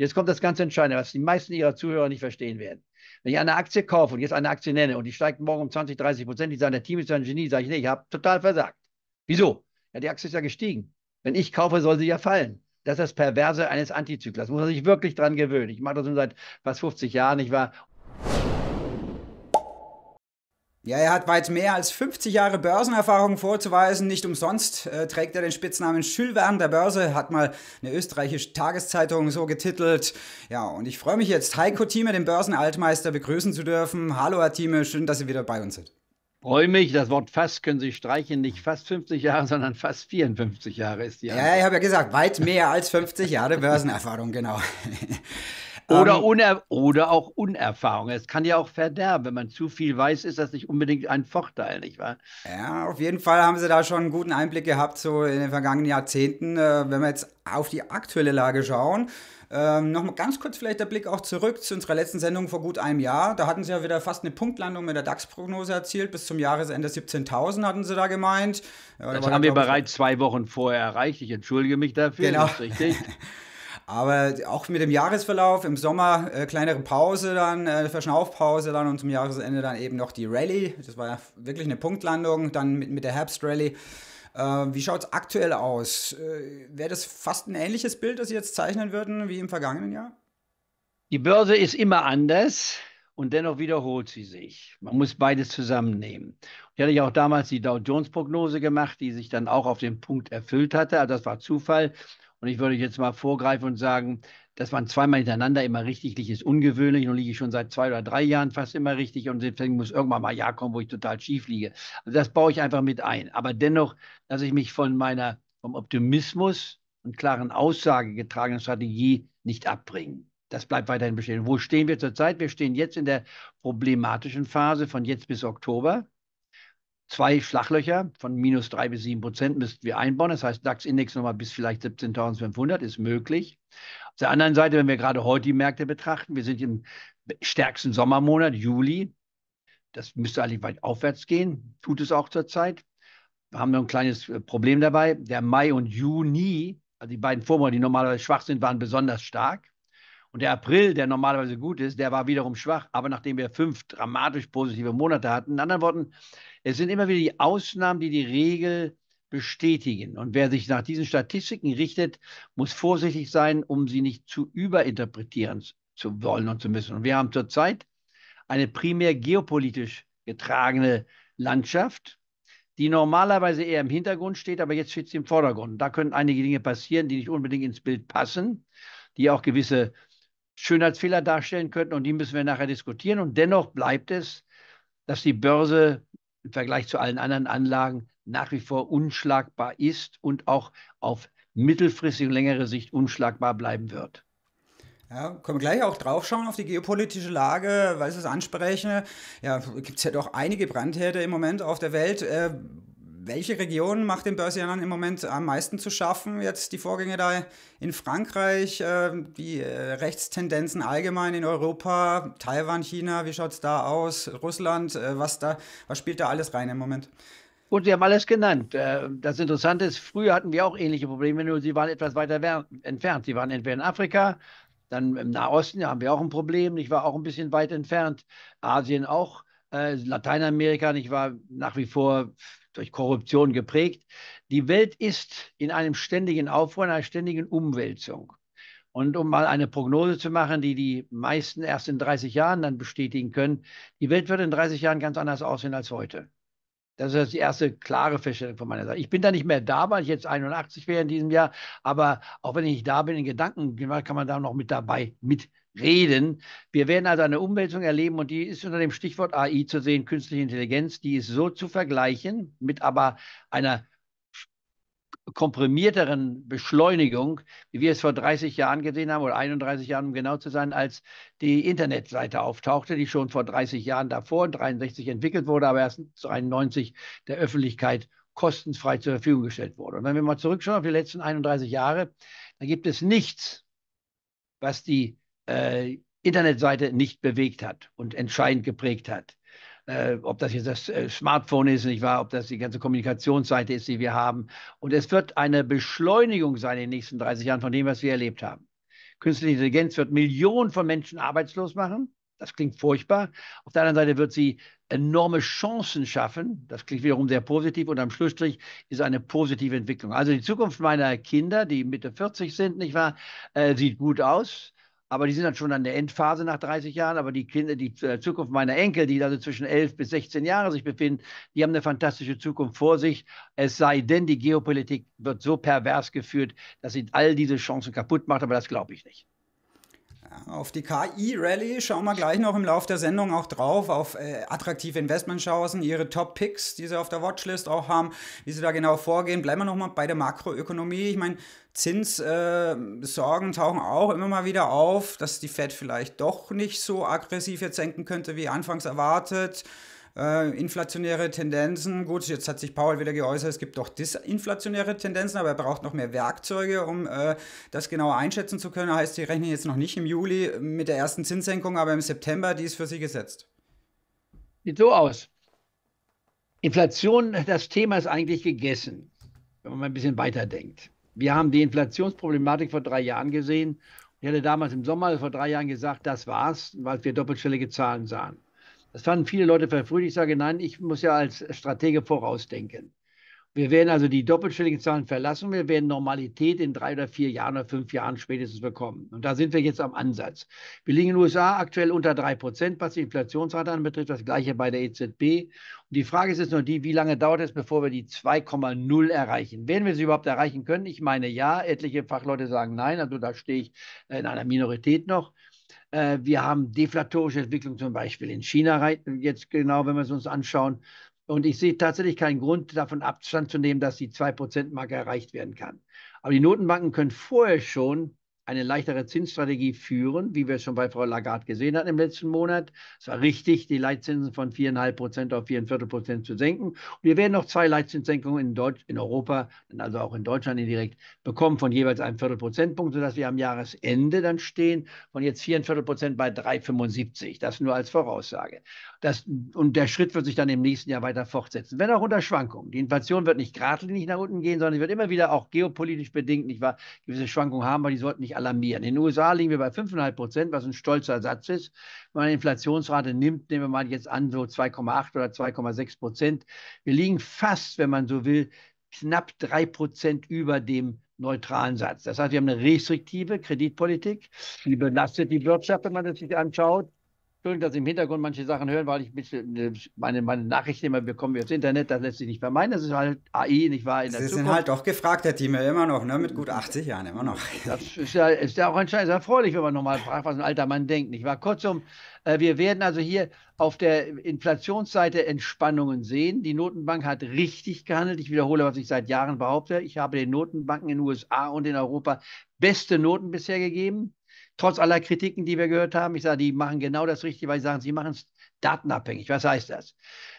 Jetzt kommt das ganz Entscheidende, was die meisten Ihrer Zuhörer nicht verstehen werden. Wenn ich eine Aktie kaufe und jetzt eine Aktie nenne und die steigt morgen um 20, 30 Prozent, die sagen, der Team ist ein Genie, sage ich, nee, ich habe total versagt. Wieso? Ja, die Aktie ist ja gestiegen. Wenn ich kaufe, soll sie ja fallen. Das ist das Perverse eines Antizyklers. Muss man sich wirklich dran gewöhnen. Ich mache das schon seit fast 50 Jahren, nicht wahr? Ja, er hat weit mehr als 50 Jahre Börsenerfahrung vorzuweisen. Nicht umsonst äh, trägt er den Spitznamen Schülwern der Börse, hat mal eine österreichische Tageszeitung so getitelt. Ja, und ich freue mich jetzt, Heiko Thieme, den Börsenaltmeister, begrüßen zu dürfen. Hallo, Herr Thieme, schön, dass Sie wieder bei uns sind. Freue mich, das Wort fast können Sie streichen, nicht fast 50 Jahre, sondern fast 54 Jahre ist die Antwort. Ja, ich habe ja gesagt, weit mehr als 50 Jahre Börsenerfahrung, genau. Oder, ähm, uner oder auch Unerfahrung. Es kann ja auch verderben. Wenn man zu viel weiß, ist das nicht unbedingt ein Vorteil, nicht wahr? Ja, auf jeden Fall haben Sie da schon einen guten Einblick gehabt, so in den vergangenen Jahrzehnten. Äh, wenn wir jetzt auf die aktuelle Lage schauen, ähm, Nochmal ganz kurz vielleicht der Blick auch zurück zu unserer letzten Sendung vor gut einem Jahr. Da hatten sie ja wieder fast eine Punktlandung mit der DAX-Prognose erzielt. Bis zum Jahresende 17.000 hatten sie da gemeint. Ja, das haben wir bereits zwei Wochen vorher erreicht. Ich entschuldige mich dafür. Genau. richtig. Aber auch mit dem Jahresverlauf im Sommer äh, kleinere Pause dann, äh, Verschnaufpause dann und zum Jahresende dann eben noch die Rallye. Das war ja wirklich eine Punktlandung, dann mit, mit der Herbstrallye. Äh, wie schaut es aktuell aus? Äh, Wäre das fast ein ähnliches Bild, das Sie jetzt zeichnen würden, wie im vergangenen Jahr? Die Börse ist immer anders und dennoch wiederholt sie sich. Man muss beides zusammennehmen. Ich hatte ja auch damals die Dow Jones Prognose gemacht, die sich dann auch auf den Punkt erfüllt hatte. Also das war Zufall. Und ich würde jetzt mal vorgreifen und sagen, dass man zweimal hintereinander immer richtig liegt, ist ungewöhnlich. Nun liege ich schon seit zwei oder drei Jahren fast immer richtig und deswegen muss irgendwann mal ein Jahr kommen, wo ich total schief liege. Also das baue ich einfach mit ein. Aber dennoch, dass ich mich von meiner, vom Optimismus und klaren Aussage getragenen Strategie nicht abbringen. Das bleibt weiterhin bestehen. Wo stehen wir zurzeit? Wir stehen jetzt in der problematischen Phase von jetzt bis Oktober zwei Schlaglöcher von minus drei bis sieben Prozent müssten wir einbauen. Das heißt, DAX-Index nochmal bis vielleicht 17.500 ist möglich. Auf der anderen Seite, wenn wir gerade heute die Märkte betrachten, wir sind im stärksten Sommermonat, Juli. Das müsste eigentlich weit aufwärts gehen, tut es auch zurzeit. Wir haben noch ein kleines äh, Problem dabei. Der Mai und Juni, also die beiden Vormonate, die normalerweise schwach sind, waren besonders stark. Und der April, der normalerweise gut ist, der war wiederum schwach. Aber nachdem wir fünf dramatisch positive Monate hatten, in anderen Worten, es sind immer wieder die Ausnahmen, die die Regel bestätigen. Und wer sich nach diesen Statistiken richtet, muss vorsichtig sein, um sie nicht zu überinterpretieren zu wollen und zu müssen. Und wir haben zurzeit eine primär geopolitisch getragene Landschaft, die normalerweise eher im Hintergrund steht, aber jetzt steht sie im Vordergrund. Da können einige Dinge passieren, die nicht unbedingt ins Bild passen, die auch gewisse Schönheitsfehler darstellen könnten und die müssen wir nachher diskutieren. Und dennoch bleibt es, dass die Börse im Vergleich zu allen anderen Anlagen nach wie vor unschlagbar ist und auch auf mittelfristige und längere Sicht unschlagbar bleiben wird. Ja, können wir gleich auch draufschauen auf die geopolitische Lage, weil Sie es ansprechen. Ja, gibt es ja doch einige Brandherde im Moment auf der Welt. Äh, welche Region macht den Börsianern im Moment am meisten zu schaffen? Jetzt die Vorgänge da in Frankreich, äh, die äh, Rechtstendenzen allgemein in Europa, Taiwan, China, wie schaut es da aus? Russland, äh, was, da, was spielt da alles rein im Moment? Gut, Sie haben alles genannt. Das Interessante ist, früher hatten wir auch ähnliche Probleme, nur sie waren etwas weiter entfernt. Sie waren entweder in Afrika, dann im Nahosten haben wir auch ein Problem, ich war auch ein bisschen weit entfernt, Asien auch, Lateinamerika, ich war nach wie vor durch Korruption geprägt. Die Welt ist in einem ständigen Aufruhr, in einer ständigen Umwälzung. Und um mal eine Prognose zu machen, die die meisten erst in 30 Jahren dann bestätigen können, die Welt wird in 30 Jahren ganz anders aussehen als heute. Das ist die erste klare Feststellung von meiner Seite. Ich bin da nicht mehr da, weil ich jetzt 81 wäre in diesem Jahr, aber auch wenn ich nicht da bin, in Gedanken genau, kann man da noch mit dabei mit reden. Wir werden also eine Umwälzung erleben und die ist unter dem Stichwort AI zu sehen, künstliche Intelligenz, die ist so zu vergleichen mit aber einer komprimierteren Beschleunigung, wie wir es vor 30 Jahren gesehen haben oder 31 Jahren, um genau zu sein, als die Internetseite auftauchte, die schon vor 30 Jahren davor, 63 entwickelt wurde, aber erst 93 der Öffentlichkeit kostenfrei zur Verfügung gestellt wurde. Und wenn wir mal zurückschauen auf die letzten 31 Jahre, dann gibt es nichts, was die äh, Internetseite nicht bewegt hat und entscheidend geprägt hat. Äh, ob das jetzt das äh, Smartphone ist, nicht wahr, ob das die ganze Kommunikationsseite ist, die wir haben. Und es wird eine Beschleunigung sein in den nächsten 30 Jahren von dem, was wir erlebt haben. Künstliche Intelligenz wird Millionen von Menschen arbeitslos machen. Das klingt furchtbar. Auf der anderen Seite wird sie enorme Chancen schaffen. Das klingt wiederum sehr positiv und am Schlussstrich ist eine positive Entwicklung. Also die Zukunft meiner Kinder, die Mitte 40 sind, nicht wahr, äh, sieht gut aus aber die sind dann schon an der Endphase nach 30 Jahren, aber die Kinder, die äh, Zukunft meiner Enkel, die also zwischen 11 bis 16 Jahre sich befinden, die haben eine fantastische Zukunft vor sich, es sei denn, die Geopolitik wird so pervers geführt, dass sie all diese Chancen kaputt macht, aber das glaube ich nicht auf die ki rallye schauen wir gleich noch im Laufe der Sendung auch drauf, auf äh, attraktive Investmentchancen, ihre Top-Picks, die sie auf der Watchlist auch haben, wie sie da genau vorgehen. Bleiben wir nochmal bei der Makroökonomie. Ich meine, Zinssorgen äh, tauchen auch immer mal wieder auf, dass die Fed vielleicht doch nicht so aggressiv jetzt senken könnte, wie anfangs erwartet. Äh, inflationäre Tendenzen, gut, jetzt hat sich Paul wieder geäußert, es gibt doch disinflationäre Tendenzen, aber er braucht noch mehr Werkzeuge, um äh, das genauer einschätzen zu können. Heißt, sie rechnen jetzt noch nicht im Juli mit der ersten Zinssenkung, aber im September, die ist für sie gesetzt. Sieht so aus. Inflation, das Thema ist eigentlich gegessen, wenn man mal ein bisschen weiterdenkt. Wir haben die Inflationsproblematik vor drei Jahren gesehen. Ich hatte damals im Sommer vor drei Jahren gesagt, das war's, weil wir doppelstellige Zahlen sahen. Das fanden viele Leute verfrüht. Ich sage, nein, ich muss ja als Stratege vorausdenken. Wir werden also die doppelstelligen Zahlen verlassen. Wir werden Normalität in drei oder vier Jahren oder fünf Jahren spätestens bekommen. Und da sind wir jetzt am Ansatz. Wir liegen in den USA aktuell unter drei Prozent, was die Inflationsrate anbetrifft. Das gleiche bei der EZB. Und die Frage ist jetzt nur die, wie lange dauert es, bevor wir die 2,0 erreichen? Werden wir sie überhaupt erreichen können? Ich meine ja. Etliche Fachleute sagen nein. Also da stehe ich in einer Minorität noch. Äh, wir haben deflatorische Entwicklung zum Beispiel in China, jetzt genau, wenn wir es uns anschauen. Und ich sehe tatsächlich keinen Grund, davon Abstand zu nehmen, dass die 2%-Marke erreicht werden kann. Aber die Notenbanken können vorher schon eine leichtere Zinsstrategie führen, wie wir es schon bei Frau Lagarde gesehen hatten im letzten Monat. Es war richtig, die Leitzinsen von 4,5 Prozent auf 4,25 Prozent zu senken. Und wir werden noch zwei Leitzinssenkungen in, Deutsch, in Europa, also auch in Deutschland indirekt, bekommen von jeweils einem Viertelprozentpunkt, sodass wir am Jahresende dann stehen von jetzt 4,25 Prozent bei 3,75. Das nur als Voraussage. Das, und der Schritt wird sich dann im nächsten Jahr weiter fortsetzen, wenn auch unter Schwankungen. Die Inflation wird nicht geradlinig nach unten gehen, sondern sie wird immer wieder auch geopolitisch bedingt, nicht wahr, gewisse Schwankungen haben, aber die sollten nicht alarmieren. In den USA liegen wir bei 5,5 Prozent, was ein stolzer Satz ist. Wenn man eine Inflationsrate nimmt, nehmen wir mal jetzt an, so 2,8 oder 2,6 Prozent. Wir liegen fast, wenn man so will, knapp drei Prozent über dem neutralen Satz. Das heißt, wir haben eine restriktive Kreditpolitik, die belastet die Wirtschaft, wenn man das sich anschaut. Entschuldigung, dass Sie im Hintergrund manche Sachen hören, weil ich äh, meine, meine Nachrichten immer bekommen wir ins Internet, das lässt sich nicht vermeiden. Das ist halt AI, nicht wahr? In Sie der Sie sind halt doch gefragt, Herr Thieme, immer noch, ne? mit gut 80 Jahren, immer noch. Das ist ja, ist ja auch anscheinend sehr erfreulich, wenn man nochmal fragt, was ein alter Mann denkt, nicht wahr? Kurzum, äh, wir werden also hier auf der Inflationsseite Entspannungen sehen. Die Notenbank hat richtig gehandelt. Ich wiederhole, was ich seit Jahren behaupte. Ich habe den Notenbanken in den USA und in Europa beste Noten bisher gegeben trotz aller Kritiken, die wir gehört haben, ich sage, die machen genau das Richtige, weil sie sagen, sie machen es datenabhängig. Was heißt das?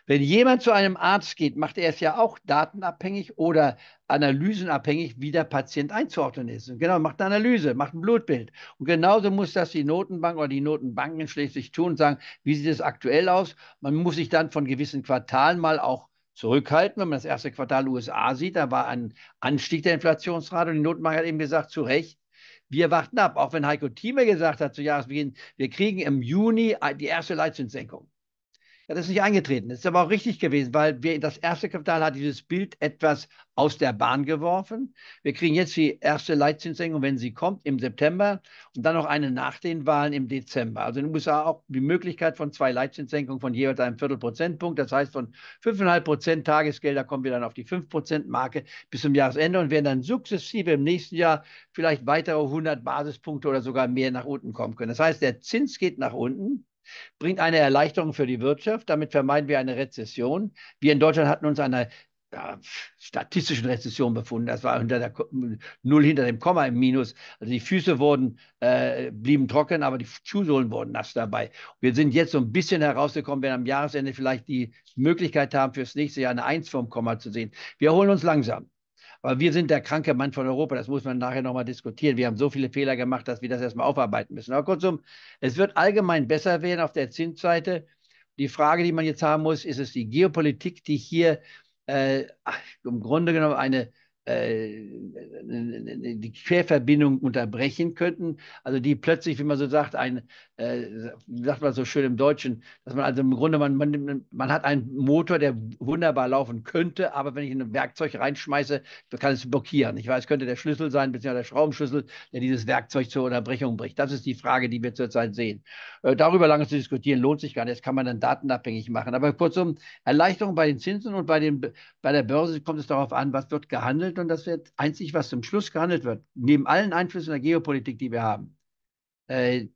Wenn jemand zu einem Arzt geht, macht er es ja auch datenabhängig oder analysenabhängig, wie der Patient einzuordnen ist. Und genau, macht eine Analyse, macht ein Blutbild. Und genauso muss das die Notenbank oder die Notenbanken schließlich tun und sagen, wie sieht es aktuell aus? Man muss sich dann von gewissen Quartalen mal auch zurückhalten. Wenn man das erste Quartal USA sieht, da war ein Anstieg der Inflationsrate und die Notenbank hat eben gesagt, zu Recht, wir warten ab. Auch wenn Heiko Thieme gesagt hat zu Jahresbeginn, wir kriegen im Juni äh, die erste Leistungssenkung. Ja, das ist nicht eingetreten. Das ist aber auch richtig gewesen, weil wir, das erste Kapital hat dieses Bild etwas aus der Bahn geworfen. Wir kriegen jetzt die erste Leitzinssenkung, wenn sie kommt, im September und dann noch eine nach den Wahlen im Dezember. Also in den USA auch die Möglichkeit von zwei Leitzinssenkungen von jeweils einem Viertelprozentpunkt. Das heißt, von 5,5 Prozent Tagesgelder kommen wir dann auf die 5 Prozent Marke bis zum Jahresende und werden dann sukzessive im nächsten Jahr vielleicht weitere 100 Basispunkte oder sogar mehr nach unten kommen können. Das heißt, der Zins geht nach unten bringt eine Erleichterung für die Wirtschaft. Damit vermeiden wir eine Rezession. Wir in Deutschland hatten uns einer ja, statistischen Rezession befunden. Das war unter der Null hinter dem Komma im Minus. Also die Füße wurden, äh, blieben trocken, aber die Schuhsohlen wurden nass dabei. Wir sind jetzt so ein bisschen herausgekommen, wenn am Jahresende vielleicht die Möglichkeit haben, fürs nächste Jahr eine Eins vom Komma zu sehen. Wir holen uns langsam. Aber wir sind der kranke Mann von Europa. Das muss man nachher nochmal diskutieren. Wir haben so viele Fehler gemacht, dass wir das erstmal aufarbeiten müssen. Aber kurzum, es wird allgemein besser werden auf der Zinsseite. Die Frage, die man jetzt haben muss, ist es die Geopolitik, die hier äh, im Grunde genommen eine äh, äh, die Querverbindung unterbrechen könnten. Also die plötzlich, wie man so sagt, ein, äh, sagt man so schön im Deutschen, dass man also im Grunde, man, man, man hat einen Motor, der wunderbar laufen könnte, aber wenn ich ein Werkzeug reinschmeiße, kann es blockieren. Ich weiß, es könnte der Schlüssel sein, beziehungsweise der Schraubenschlüssel, der dieses Werkzeug zur Unterbrechung bricht. Das ist die Frage, die wir zurzeit sehen. darüber lange zu diskutieren, lohnt sich gar nicht. Das kann man dann datenabhängig machen. Aber kurzum, Erleichterung bei den Zinsen und bei, den, bei der Börse kommt es darauf an, was wird gehandelt und das wird einzig, was zum Schluss gehandelt wird, neben allen Einflüssen der Geopolitik, die wir haben, äh,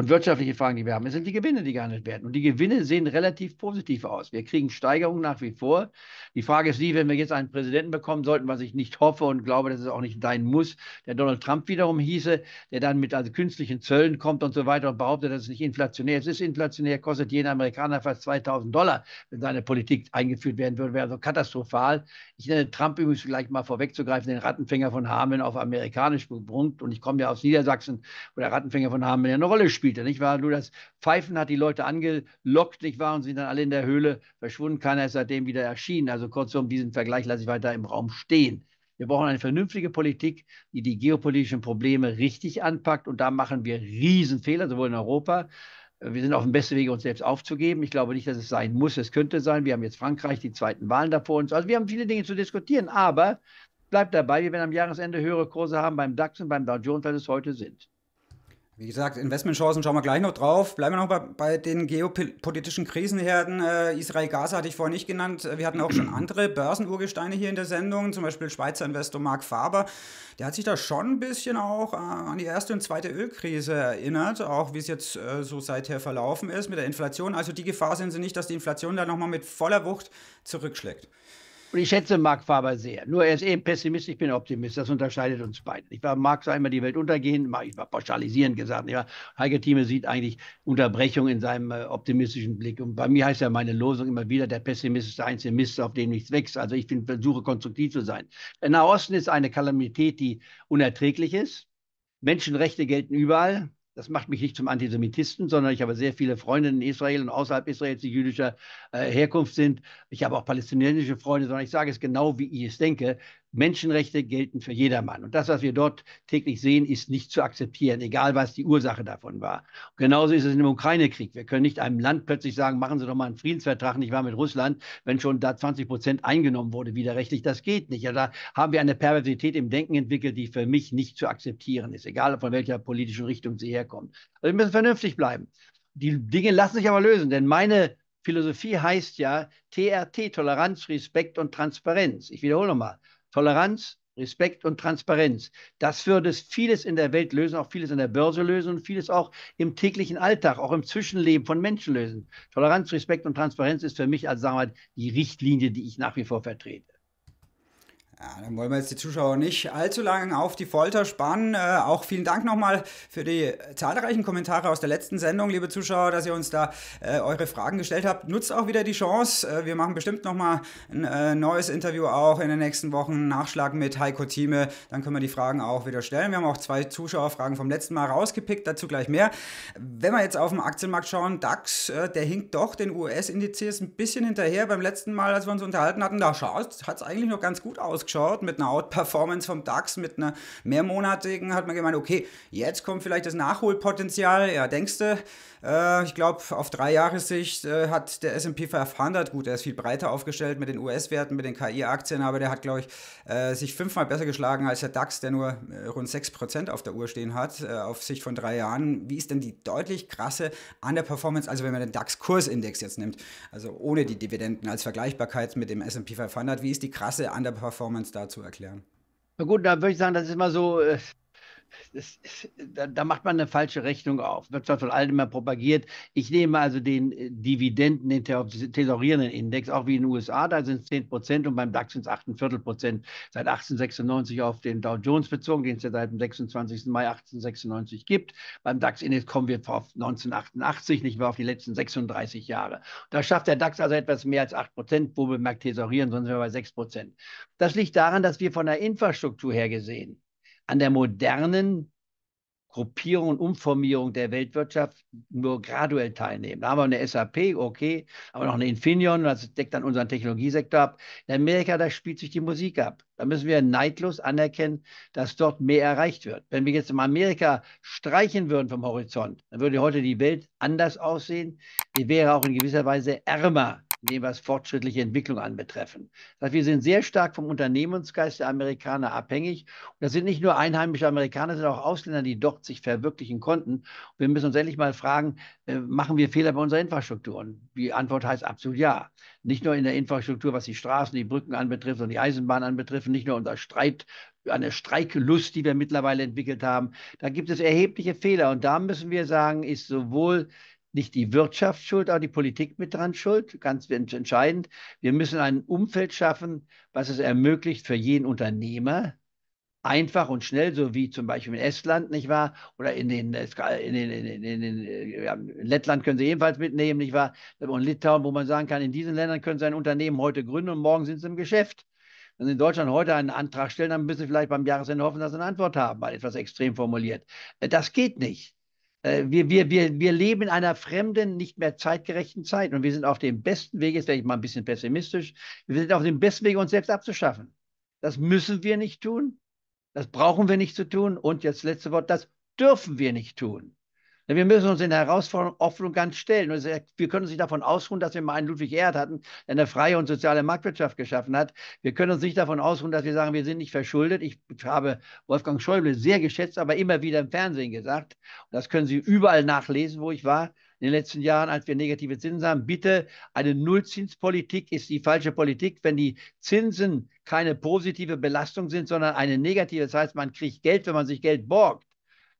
und wirtschaftliche Fragen, die wir haben, sind die Gewinne, die gehandelt werden. Und die Gewinne sehen relativ positiv aus. Wir kriegen Steigerungen nach wie vor. Die Frage ist die, wenn wir jetzt einen Präsidenten bekommen sollten, was ich nicht hoffe und glaube, dass es auch nicht sein muss, der Donald Trump wiederum hieße, der dann mit also künstlichen Zöllen kommt und so weiter und behauptet, dass es nicht inflationär ist. Es ist inflationär, kostet jeden Amerikaner fast 2000 Dollar, wenn seine Politik eingeführt werden würde, wäre so also katastrophal. Ich nenne Trump übrigens gleich mal vorwegzugreifen, den Rattenfänger von Hameln auf amerikanisch gebrunkt. Und ich komme ja aus Niedersachsen, wo der Rattenfänger von Hameln ja eine Rolle spielt spielte, nicht wahr? Nur das Pfeifen hat die Leute angelockt, nicht wahr? Und sind dann alle in der Höhle verschwunden. Keiner ist seitdem wieder erschienen. Also kurzum, diesen Vergleich lasse ich weiter im Raum stehen. Wir brauchen eine vernünftige Politik, die die geopolitischen Probleme richtig anpackt. Und da machen wir Riesenfehler, sowohl in Europa. Wir sind auf dem besten Weg, uns selbst aufzugeben. Ich glaube nicht, dass es sein muss. Es könnte sein. Wir haben jetzt Frankreich, die zweiten Wahlen da vor uns. Also wir haben viele Dinge zu diskutieren. Aber bleibt dabei, wir werden am Jahresende höhere Kurse haben beim DAX und beim Dow Jones, als es heute sind. Wie gesagt, Investmentchancen schauen wir gleich noch drauf. Bleiben wir noch bei, bei den geopolitischen Krisenherden. Äh, Israel-Gaza hatte ich vorher nicht genannt. Wir hatten auch schon andere Börsenurgesteine hier in der Sendung, zum Beispiel Schweizer Investor Mark Faber. Der hat sich da schon ein bisschen auch äh, an die erste und zweite Ölkrise erinnert, auch wie es jetzt äh, so seither verlaufen ist mit der Inflation. Also die Gefahr sind sie nicht, dass die Inflation da nochmal mit voller Wucht zurückschlägt. Und ich schätze Mark Faber sehr. Nur er ist eben Pessimist, ich bin Optimist. Das unterscheidet uns beide. Ich war, Mark sah immer die Welt untergehen, ich war pauschalisierend gesagt. Ja, Heike Thieme sieht eigentlich Unterbrechung in seinem äh, optimistischen Blick. Und bei mir heißt ja meine Losung immer wieder, der Pessimist ist der einzige Mist, auf dem nichts wächst. Also ich bin, versuche konstruktiv zu sein. Der Nahosten ist eine Kalamität, die unerträglich ist. Menschenrechte gelten überall. Das macht mich nicht zum Antisemitisten, sondern ich habe sehr viele Freunde in Israel und außerhalb Israels, die jüdischer äh, Herkunft sind. Ich habe auch palästinensische Freunde, sondern ich sage es genau, wie ich es denke. Menschenrechte gelten für jedermann. Und das, was wir dort täglich sehen, ist nicht zu akzeptieren, egal was die Ursache davon war. Und genauso ist es im Ukraine-Krieg. Wir können nicht einem Land plötzlich sagen, machen Sie doch mal einen Friedensvertrag, nicht wahr, mit Russland, wenn schon da 20 Prozent eingenommen wurde, widerrechtlich. Das geht nicht. Ja, da haben wir eine Perversität im Denken entwickelt, die für mich nicht zu akzeptieren ist, egal von welcher politischen Richtung sie herkommt. Also wir müssen vernünftig bleiben. Die Dinge lassen sich aber lösen, denn meine Philosophie heißt ja TRT, Toleranz, Respekt und Transparenz. Ich wiederhole nochmal. Toleranz, Respekt und Transparenz. Das würde vieles in der Welt lösen, auch vieles in der Börse lösen und vieles auch im täglichen Alltag, auch im Zwischenleben von Menschen lösen. Toleranz, Respekt und Transparenz ist für mich als sagen wir, mal, die Richtlinie, die ich nach wie vor vertrete. Ja, dann wollen wir jetzt die Zuschauer nicht allzu lange auf die Folter spannen. Äh, auch vielen Dank nochmal für die zahlreichen Kommentare aus der letzten Sendung, liebe Zuschauer, dass ihr uns da äh, eure Fragen gestellt habt. Nutzt auch wieder die Chance. Äh, wir machen bestimmt nochmal ein äh, neues Interview auch in den nächsten Wochen. Nachschlag mit Heiko Thieme. Dann können wir die Fragen auch wieder stellen. Wir haben auch zwei Zuschauerfragen vom letzten Mal rausgepickt. Dazu gleich mehr. Wenn wir jetzt auf den Aktienmarkt schauen, DAX, äh, der hinkt doch den US-Indizes ein bisschen hinterher. Beim letzten Mal, als wir uns unterhalten hatten, da hat es eigentlich noch ganz gut ausgeschaut geschaut, mit einer Outperformance vom DAX, mit einer mehrmonatigen, hat man gemeint, okay, jetzt kommt vielleicht das Nachholpotenzial. Ja, denkst du, äh, ich glaube, auf drei Jahressicht äh, hat der S&P 500, gut, er ist viel breiter aufgestellt mit den US-Werten, mit den KI-Aktien, aber der hat, glaube ich, äh, sich fünfmal besser geschlagen als der DAX, der nur äh, rund 6% auf der Uhr stehen hat, äh, auf Sicht von drei Jahren. Wie ist denn die deutlich krasse Underperformance, also wenn man den DAX-Kursindex jetzt nimmt, also ohne die Dividenden als Vergleichbarkeit mit dem S&P 500, wie ist die krasse Underperformance man es dazu erklären? Na gut, da würde ich sagen, das ist immer so, äh, das, da, da, macht man eine falsche Rechnung auf. Wird zwar von allen immer propagiert. Ich nehme also den äh, Dividenden, den tesorierenden Index, auch wie in den USA, da sind es 10 Prozent und beim DAX sind es 8,25 Prozent. Seit 1896 auf den Dow Jones bezogen, den es ja seit dem 26. Mai 1896 gibt. Beim DAX-Index kommen wir auf 1988, nicht mehr auf die letzten 36 Jahre. Da schafft der DAX also etwas mehr als 8 Prozent, wo bemerkt tesorieren, sonst wären wir bei 6 Prozent. Das liegt daran, dass wir von der Infrastruktur her gesehen an der modernen Gruppierung und Umformierung der Weltwirtschaft nur graduell teilnehmen. Da haben wir eine SAP, okay, aber noch eine Infineon, das deckt dann unseren Technologiesektor ab. In Amerika, da spielt sich die Musik ab. Da müssen wir neidlos anerkennen, dass dort mehr erreicht wird. Wenn wir jetzt in Amerika streichen würden vom Horizont, dann würde heute die Welt anders aussehen. Die wäre auch in gewisser Weise ärmer in dem was fortschrittliche Entwicklung anbetreffen. Das wir sind sehr stark vom Unternehmensgeist der Amerikaner abhängig. Und das sind nicht nur einheimische Amerikaner, sondern auch Ausländer, die dort sich verwirklichen konnten. Und wir müssen uns endlich mal fragen, äh, machen wir Fehler bei unserer Infrastruktur? Und die Antwort heißt absolut ja. Nicht nur in der Infrastruktur, was die Straßen, die Brücken anbetrifft und die Eisenbahn anbetrifft, nicht nur unser Streit eine Streiklust, die wir mittlerweile entwickelt haben. Da gibt es erhebliche Fehler. Und da müssen wir sagen, ist sowohl nicht die Wirtschaft schuld, auch die Politik mit dran schuld, ganz entscheidend. Wir müssen ein Umfeld schaffen, was es ermöglicht für jeden Unternehmer, einfach und schnell, so wie zum Beispiel in Estland, nicht wahr? Oder in den, in den, in den, in ja, Lettland können sie ebenfalls mitnehmen, nicht wahr? Und Litauen, wo man sagen kann, in diesen Ländern können sie ein Unternehmen heute gründen und morgen sind sie im Geschäft. Wenn Sie in Deutschland heute einen Antrag stellen, dann müssen Sie vielleicht beim Jahresende hoffen, dass Sie eine Antwort haben, weil etwas extrem formuliert. Das geht nicht. Äh, wir, wir, wir, wir leben in einer fremden, nicht mehr zeitgerechten Zeit und wir sind auf dem besten Weg, jetzt werde ich mal ein bisschen pessimistisch, wir sind auf dem besten Weg, uns selbst abzuschaffen. Das müssen wir nicht tun, das brauchen wir nicht zu tun und jetzt letzte Wort, das dürfen wir nicht tun. Wir müssen uns den Herausforderungen offen und ganz stellen. Und wir können uns nicht davon ausruhen, dass wir mal einen Ludwig Erhard hatten, der eine freie und soziale Marktwirtschaft geschaffen hat. Wir können uns nicht davon ausruhen, dass wir sagen, wir sind nicht verschuldet. Ich habe Wolfgang Schäuble sehr geschätzt, aber immer wieder im Fernsehen gesagt. Und das können Sie überall nachlesen, wo ich war in den letzten Jahren, als wir negative Zinsen haben. Bitte, eine Nullzinspolitik ist die falsche Politik, wenn die Zinsen keine positive Belastung sind, sondern eine negative. Das heißt, man kriegt Geld, wenn man sich Geld borgt.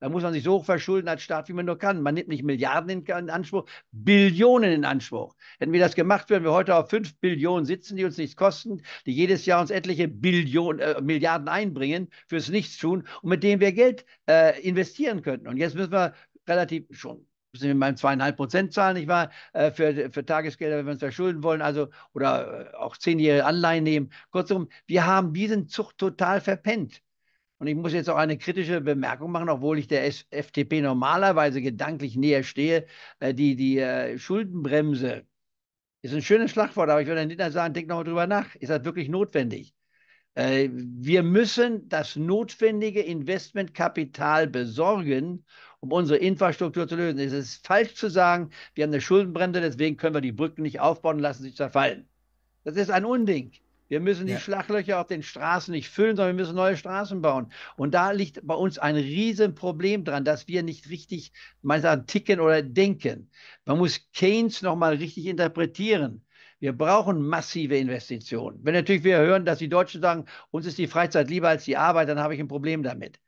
Da muss man sich so hoch verschulden als Staat, wie man nur kann. Man nimmt nicht Milliarden in, Anspruch, Billionen in Anspruch. Hätten wir das gemacht, würden wir heute auf fünf Billionen sitzen, die uns nichts kosten, die jedes Jahr uns etliche Billion, äh, Milliarden einbringen fürs Nichtstun und mit denen wir Geld äh, investieren könnten. Und jetzt müssen wir relativ schon sind wir beim zweieinhalb Prozent zahlen, nicht wahr? Äh, für, für Tagesgelder, wenn wir uns verschulden wollen, also oder äh, auch zehnjährige Anleihen nehmen. Kurzum, wir haben diesen Zug total verpennt. Und ich muss jetzt auch eine kritische Bemerkung machen, obwohl ich der FDP normalerweise gedanklich näher stehe. Äh, die, die äh, Schuldenbremse ist ein schönes Schlagwort, aber ich würde nicht sagen, denk nochmal drüber nach. Ist das wirklich notwendig? Äh, wir müssen das notwendige Investmentkapital besorgen, um unsere Infrastruktur zu lösen. Es ist falsch zu sagen, wir haben eine Schuldenbremse, deswegen können wir die Brücken nicht aufbauen und lassen sie zerfallen. Das ist ein Unding. Wir müssen die ja. Schlachlöcher auf den Straßen nicht füllen, sondern wir müssen neue Straßen bauen. Und da liegt bei uns ein Riesenproblem dran, dass wir nicht richtig manchmal ticken oder denken. Man muss Keynes nochmal richtig interpretieren. Wir brauchen massive Investitionen. Wenn natürlich wir hören, dass die Deutschen sagen, uns ist die Freizeit lieber als die Arbeit, dann habe ich ein Problem damit.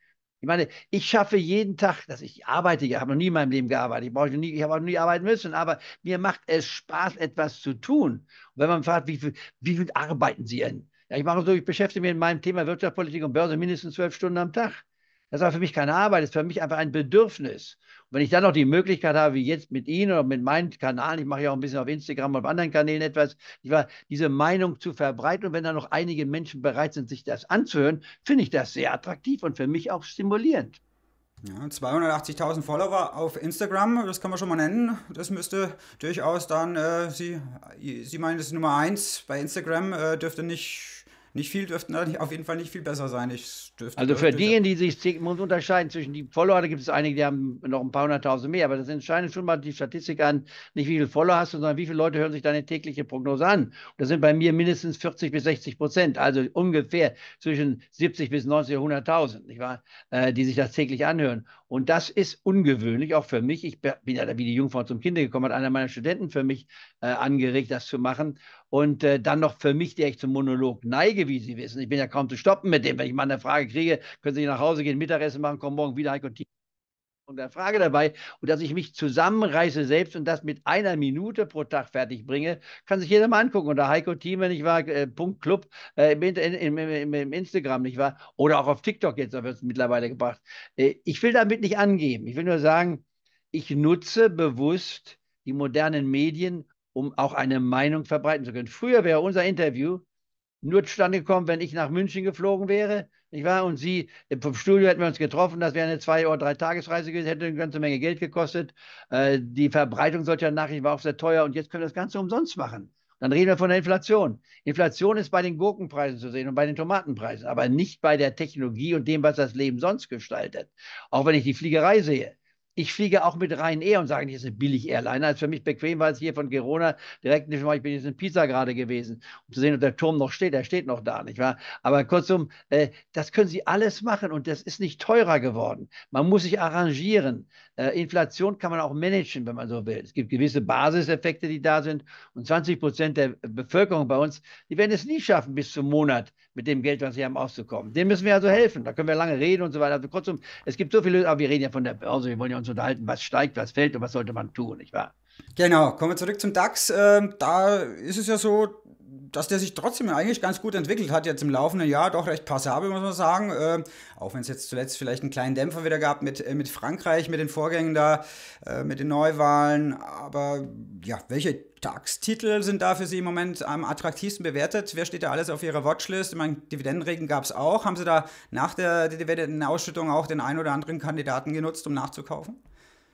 Ich meine, ich schaffe jeden Tag, dass ich arbeite, ich habe noch nie in meinem Leben gearbeitet, ich, brauche nie, ich habe auch nie arbeiten müssen, aber mir macht es Spaß, etwas zu tun. Und wenn man fragt, wie viel, wie viel arbeiten Sie denn? Ja, ich mache so, ich beschäftige mich in meinem Thema Wirtschaftspolitik und Börse mindestens zwölf Stunden am Tag. Das war für mich keine Arbeit, das ist für mich einfach ein Bedürfnis. Und wenn ich dann noch die Möglichkeit habe, wie jetzt mit Ihnen oder mit meinen Kanälen, ich mache ja auch ein bisschen auf Instagram und auf anderen Kanälen etwas, diese Meinung zu verbreiten. Und wenn dann noch einige Menschen bereit sind, sich das anzuhören, finde ich das sehr attraktiv und für mich auch stimulierend. Ja, 280.000 Follower auf Instagram, das kann man schon mal nennen. Das müsste durchaus dann, äh, Sie, Sie meinen das ist Nummer 1 bei Instagram, äh, dürfte nicht nicht viel dürften ne, auf jeden Fall nicht viel besser sein. Ich dürfte, also für diejenigen, die sich muss unterscheiden zwischen die Follower, da gibt es einige, die haben noch ein paar hunderttausend mehr, aber das entscheidet schon mal die Statistik an, nicht wie viele Follower hast du, sondern wie viele Leute hören sich deine tägliche Prognose an. Und das sind bei mir mindestens 40 bis 60 Prozent, also ungefähr zwischen 70 bis 90 oder 100.000, nicht wahr? Äh, die sich das täglich anhören. Und das ist ungewöhnlich, auch für mich. Ich bin ja wie die Jungfrau zum Kinder gekommen, hat einer meiner Studenten für mich äh, angeregt, das zu machen und äh, dann noch für mich, der ich zum Monolog neige, wie Sie wissen. Ich bin ja kaum zu stoppen mit dem. Wenn ich mal eine Frage kriege, können Sie nach Hause gehen, Mittagessen machen, kommen morgen wieder Heiko Thiel und der Frage dabei und dass ich mich zusammenreiße selbst und das mit einer Minute pro Tag fertig bringe, kann sich jeder mal angucken. Oder Heiko Team, wenn ich war, äh, Punkt Club äh, im, im, im, im, Instagram, nicht wahr? Oder auch auf TikTok jetzt, da wird es mittlerweile gebracht. Äh, ich will damit nicht angeben. Ich will nur sagen, ich nutze bewusst die modernen Medien, um auch eine Meinung verbreiten zu können. Früher wäre unser Interview nur zustande gekommen, wenn ich nach München geflogen wäre, nicht wahr? Und Sie äh, vom Studio hätten wir uns getroffen, das wäre eine Zwei- oder Drei-Tagesreise gewesen, hätte eine ganze Menge Geld gekostet. Äh, die Verbreitung solcher Nachrichten war auch sehr teuer und jetzt können wir das Ganze umsonst machen. Dann reden wir von der Inflation. Inflation ist bei den Gurkenpreisen zu sehen und bei den Tomatenpreisen, aber nicht bei der Technologie und dem, was das Leben sonst gestaltet. Auch wenn ich die Fliegerei sehe ich fliege auch mit Ryanair und sage nicht, es ist eine Billig-Airline. Das ist für mich bequem, weil es hier von Girona direkt, nicht ich bin jetzt in Pisa gerade gewesen, um zu sehen, ob der Turm noch steht. Der steht noch da, nicht wahr? Aber kurzum, äh, das können Sie alles machen und das ist nicht teurer geworden. Man muss sich arrangieren. Äh, Inflation kann man auch managen, wenn man so will. Es gibt gewisse Basiseffekte, die da sind. Und 20 Prozent der Bevölkerung bei uns, die werden es nie schaffen, bis zum Monat mit dem Geld, was sie haben, auszukommen. Dem müssen wir also helfen. Da können wir lange reden und so weiter. Also kurzum, es gibt so viele, aber wir reden ja von der Börse, wir wollen ja uns unterhalten, was steigt, was fällt und was sollte man tun, nicht wahr? Genau, kommen wir zurück zum DAX. Ähm, da ist es ja so, dass der sich trotzdem eigentlich ganz gut entwickelt hat, jetzt im laufenden Jahr doch recht passabel, muss man sagen. Äh, auch wenn es jetzt zuletzt vielleicht einen kleinen Dämpfer wieder gab mit, äh, mit Frankreich, mit den Vorgängen da, äh, mit den Neuwahlen. Aber ja, welche DAX-Titel sind da für Sie im Moment am attraktivsten bewertet? Wer steht da alles auf Ihrer Watchlist? Ich meine, Dividendenregen gab es auch. Haben Sie da nach der Dividendenausschüttung auch den einen oder anderen Kandidaten genutzt, um nachzukaufen?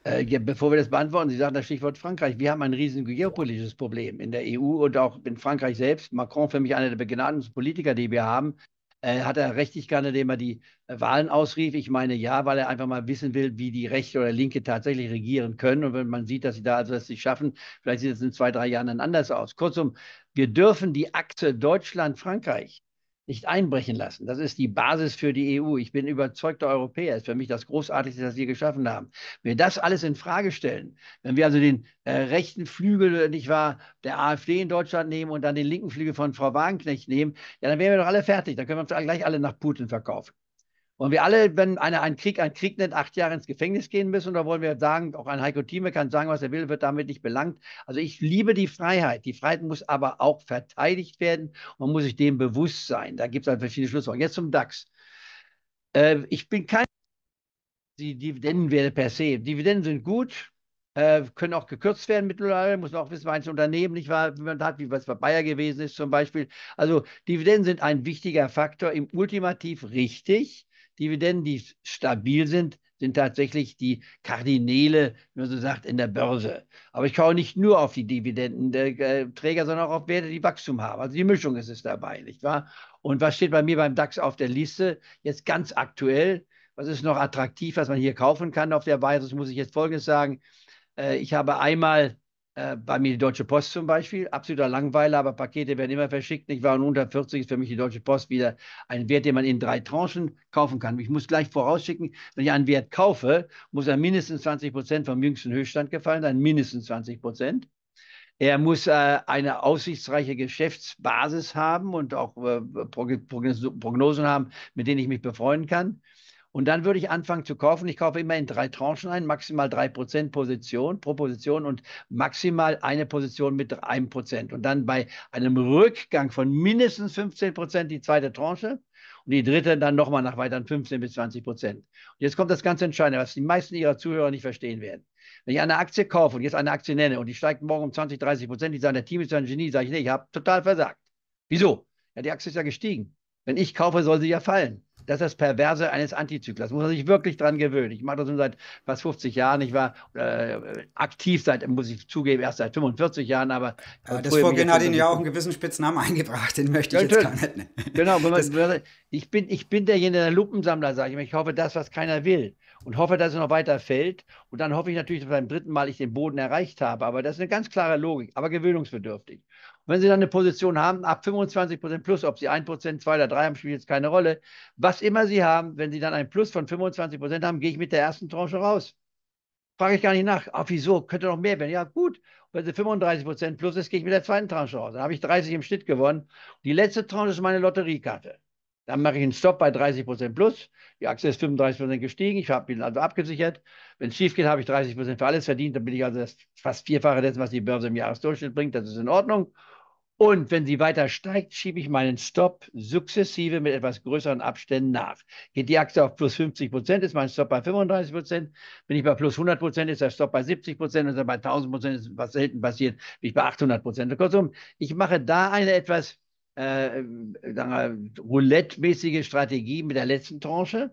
Äh, ja, bevor wir das beantworten, Sie sagen das Stichwort Frankreich. Wir haben ein riesen geopolitisches Problem in der EU und auch in Frankreich selbst. Macron, für mich einer der begnadesten Politiker, die wir haben, äh, hat er richtig gehabt, indem er die äh, Wahlen ausrief. Ich meine ja, weil er einfach mal wissen will, wie die Rechte oder Linke tatsächlich regieren können. Und wenn man sieht, dass sie da also das nicht schaffen, vielleicht sieht es in zwei, drei Jahren dann anders aus. Kurzum, wir dürfen die Akte Deutschland-Frankreich nicht einbrechen lassen. Das ist die Basis für die EU. Ich bin überzeugter Europäer. Es ist für mich das Großartigste, das wir geschaffen haben. Wenn wir das alles in Frage stellen, wenn wir also den äh, rechten Flügel, äh, nicht wahr, der AfD in Deutschland nehmen und dann den linken Flügel von Frau Wagenknecht nehmen, ja, dann wären wir doch alle fertig. Dann können wir uns gleich alle nach Putin verkaufen. Wollen wir alle, wenn einer einen Krieg, einen Krieg nennt, acht Jahre ins Gefängnis gehen müssen. Und da wollen wir sagen, auch ein Heiko Thieme kann sagen, was er will, wird damit nicht belangt. Also ich liebe die Freiheit. Die Freiheit muss aber auch verteidigt werden. Man muss sich dem bewusst sein. Da gibt es halt verschiedene Schlussfolgerungen. Jetzt zum DAX. Äh, ich bin kein die Dividendenwerte per se. Dividenden sind gut, äh, können auch gekürzt werden mittlerweile, muss man auch wissen, weil ein Unternehmen nicht war, wie man hat, wie was bei Bayer gewesen ist zum Beispiel. Also Dividenden sind ein wichtiger Faktor, im ultimativ richtig. Dividenden, die stabil sind, sind tatsächlich die Kardinäle, wie man so sagt, in der Börse. Aber ich schaue nicht nur auf die Dividendenträger, sondern auch auf Werte, die Wachstum haben. Also die Mischung ist es dabei, nicht wahr? Und was steht bei mir beim DAX auf der Liste? Jetzt ganz aktuell, was ist noch attraktiv, was man hier kaufen kann auf der Basis, muss ich jetzt Folgendes sagen. Äh, ich habe einmal äh, bei mir die Deutsche Post zum Beispiel, absoluter Langweiler, aber Pakete werden immer verschickt, Ich war unter 40 ist für mich die Deutsche Post wieder ein Wert, den man in drei Tranchen kaufen kann. Ich muss gleich vorausschicken, wenn ich einen Wert kaufe, muss er mindestens 20 Prozent vom jüngsten Höchststand gefallen sein, mindestens 20 Prozent. Er muss äh, eine aussichtsreiche Geschäftsbasis haben und auch äh, Prognosen haben, mit denen ich mich befreuen kann. Und dann würde ich anfangen zu kaufen. Ich kaufe immer in drei Tranchen ein, maximal drei Prozent Position pro Position und maximal eine Position mit einem Prozent. Und dann bei einem Rückgang von mindestens 15 Prozent die zweite Tranche und die dritte dann nochmal nach weiteren 15 bis 20 Prozent. Und jetzt kommt das ganz Entscheidende, was die meisten Ihrer Zuhörer nicht verstehen werden. Wenn ich eine Aktie kaufe und jetzt eine Aktie nenne und die steigt morgen um 20, 30 Prozent, die sagen, der Team ist ein Genie, sage ich, nee, ich habe total versagt. Wieso? Ja, die Aktie ist ja gestiegen. Wenn ich kaufe, soll sie ja fallen. Das ist das Perverse eines Antizyklers. Muss man sich wirklich dran gewöhnen. Ich mache das schon seit fast 50 Jahren. Ich war äh, aktiv seit, muss ich zugeben, erst seit 45 Jahren. Aber, aber das Vorgehen hat Ihnen ja auch einen gewissen Spitznamen eingebracht. Den möchte ich jetzt gar nicht. Ne? Genau. Man, ich, bin, ich bin derjenige, der Lupensammler, sage ich. Ich hoffe, das, was keiner will und hoffe, dass es noch weiter fällt. Und dann hoffe ich natürlich, dass beim dritten Mal ich den Boden erreicht habe. Aber das ist eine ganz klare Logik, aber gewöhnungsbedürftig. Und wenn Sie dann eine Position haben, ab 25 Prozent plus, ob Sie 1 Prozent, 2 oder 3 haben, spielt jetzt keine Rolle. Was immer Sie haben, wenn Sie dann ein Plus von 25 Prozent haben, gehe ich mit der ersten Tranche raus. Frage ich gar nicht nach. Ah, wieso? Könnte noch mehr werden. Ja, gut. Und wenn sie 35 Prozent plus ist, gehe ich mit der zweiten Tranche raus. Dann habe ich 30 im Schnitt gewonnen. Die letzte Tranche ist meine Lotteriekarte. Dann mache ich einen Stop bei 30% Prozent plus. Die Aktie ist 35% Prozent gestiegen. Ich bin also abgesichert. Wenn es schief geht, habe ich 30% Prozent für alles verdient. Dann bin ich also das fast vierfache dessen, was die Börse im Jahresdurchschnitt bringt. Das ist in Ordnung. Und wenn sie weiter steigt, schiebe ich meinen Stop sukzessive mit etwas größeren Abständen nach. Geht die Aktie auf plus 50 Prozent, ist mein Stop bei 35 Prozent. Bin ich bei plus 100 Prozent, ist der Stop bei 70 Prozent. Und also dann bei 1000 Prozent was selten passiert, bin ich bei 800 Prozent. Kurzum, ich mache da eine etwas äh, roulette-mäßige Strategie mit der letzten Tranche.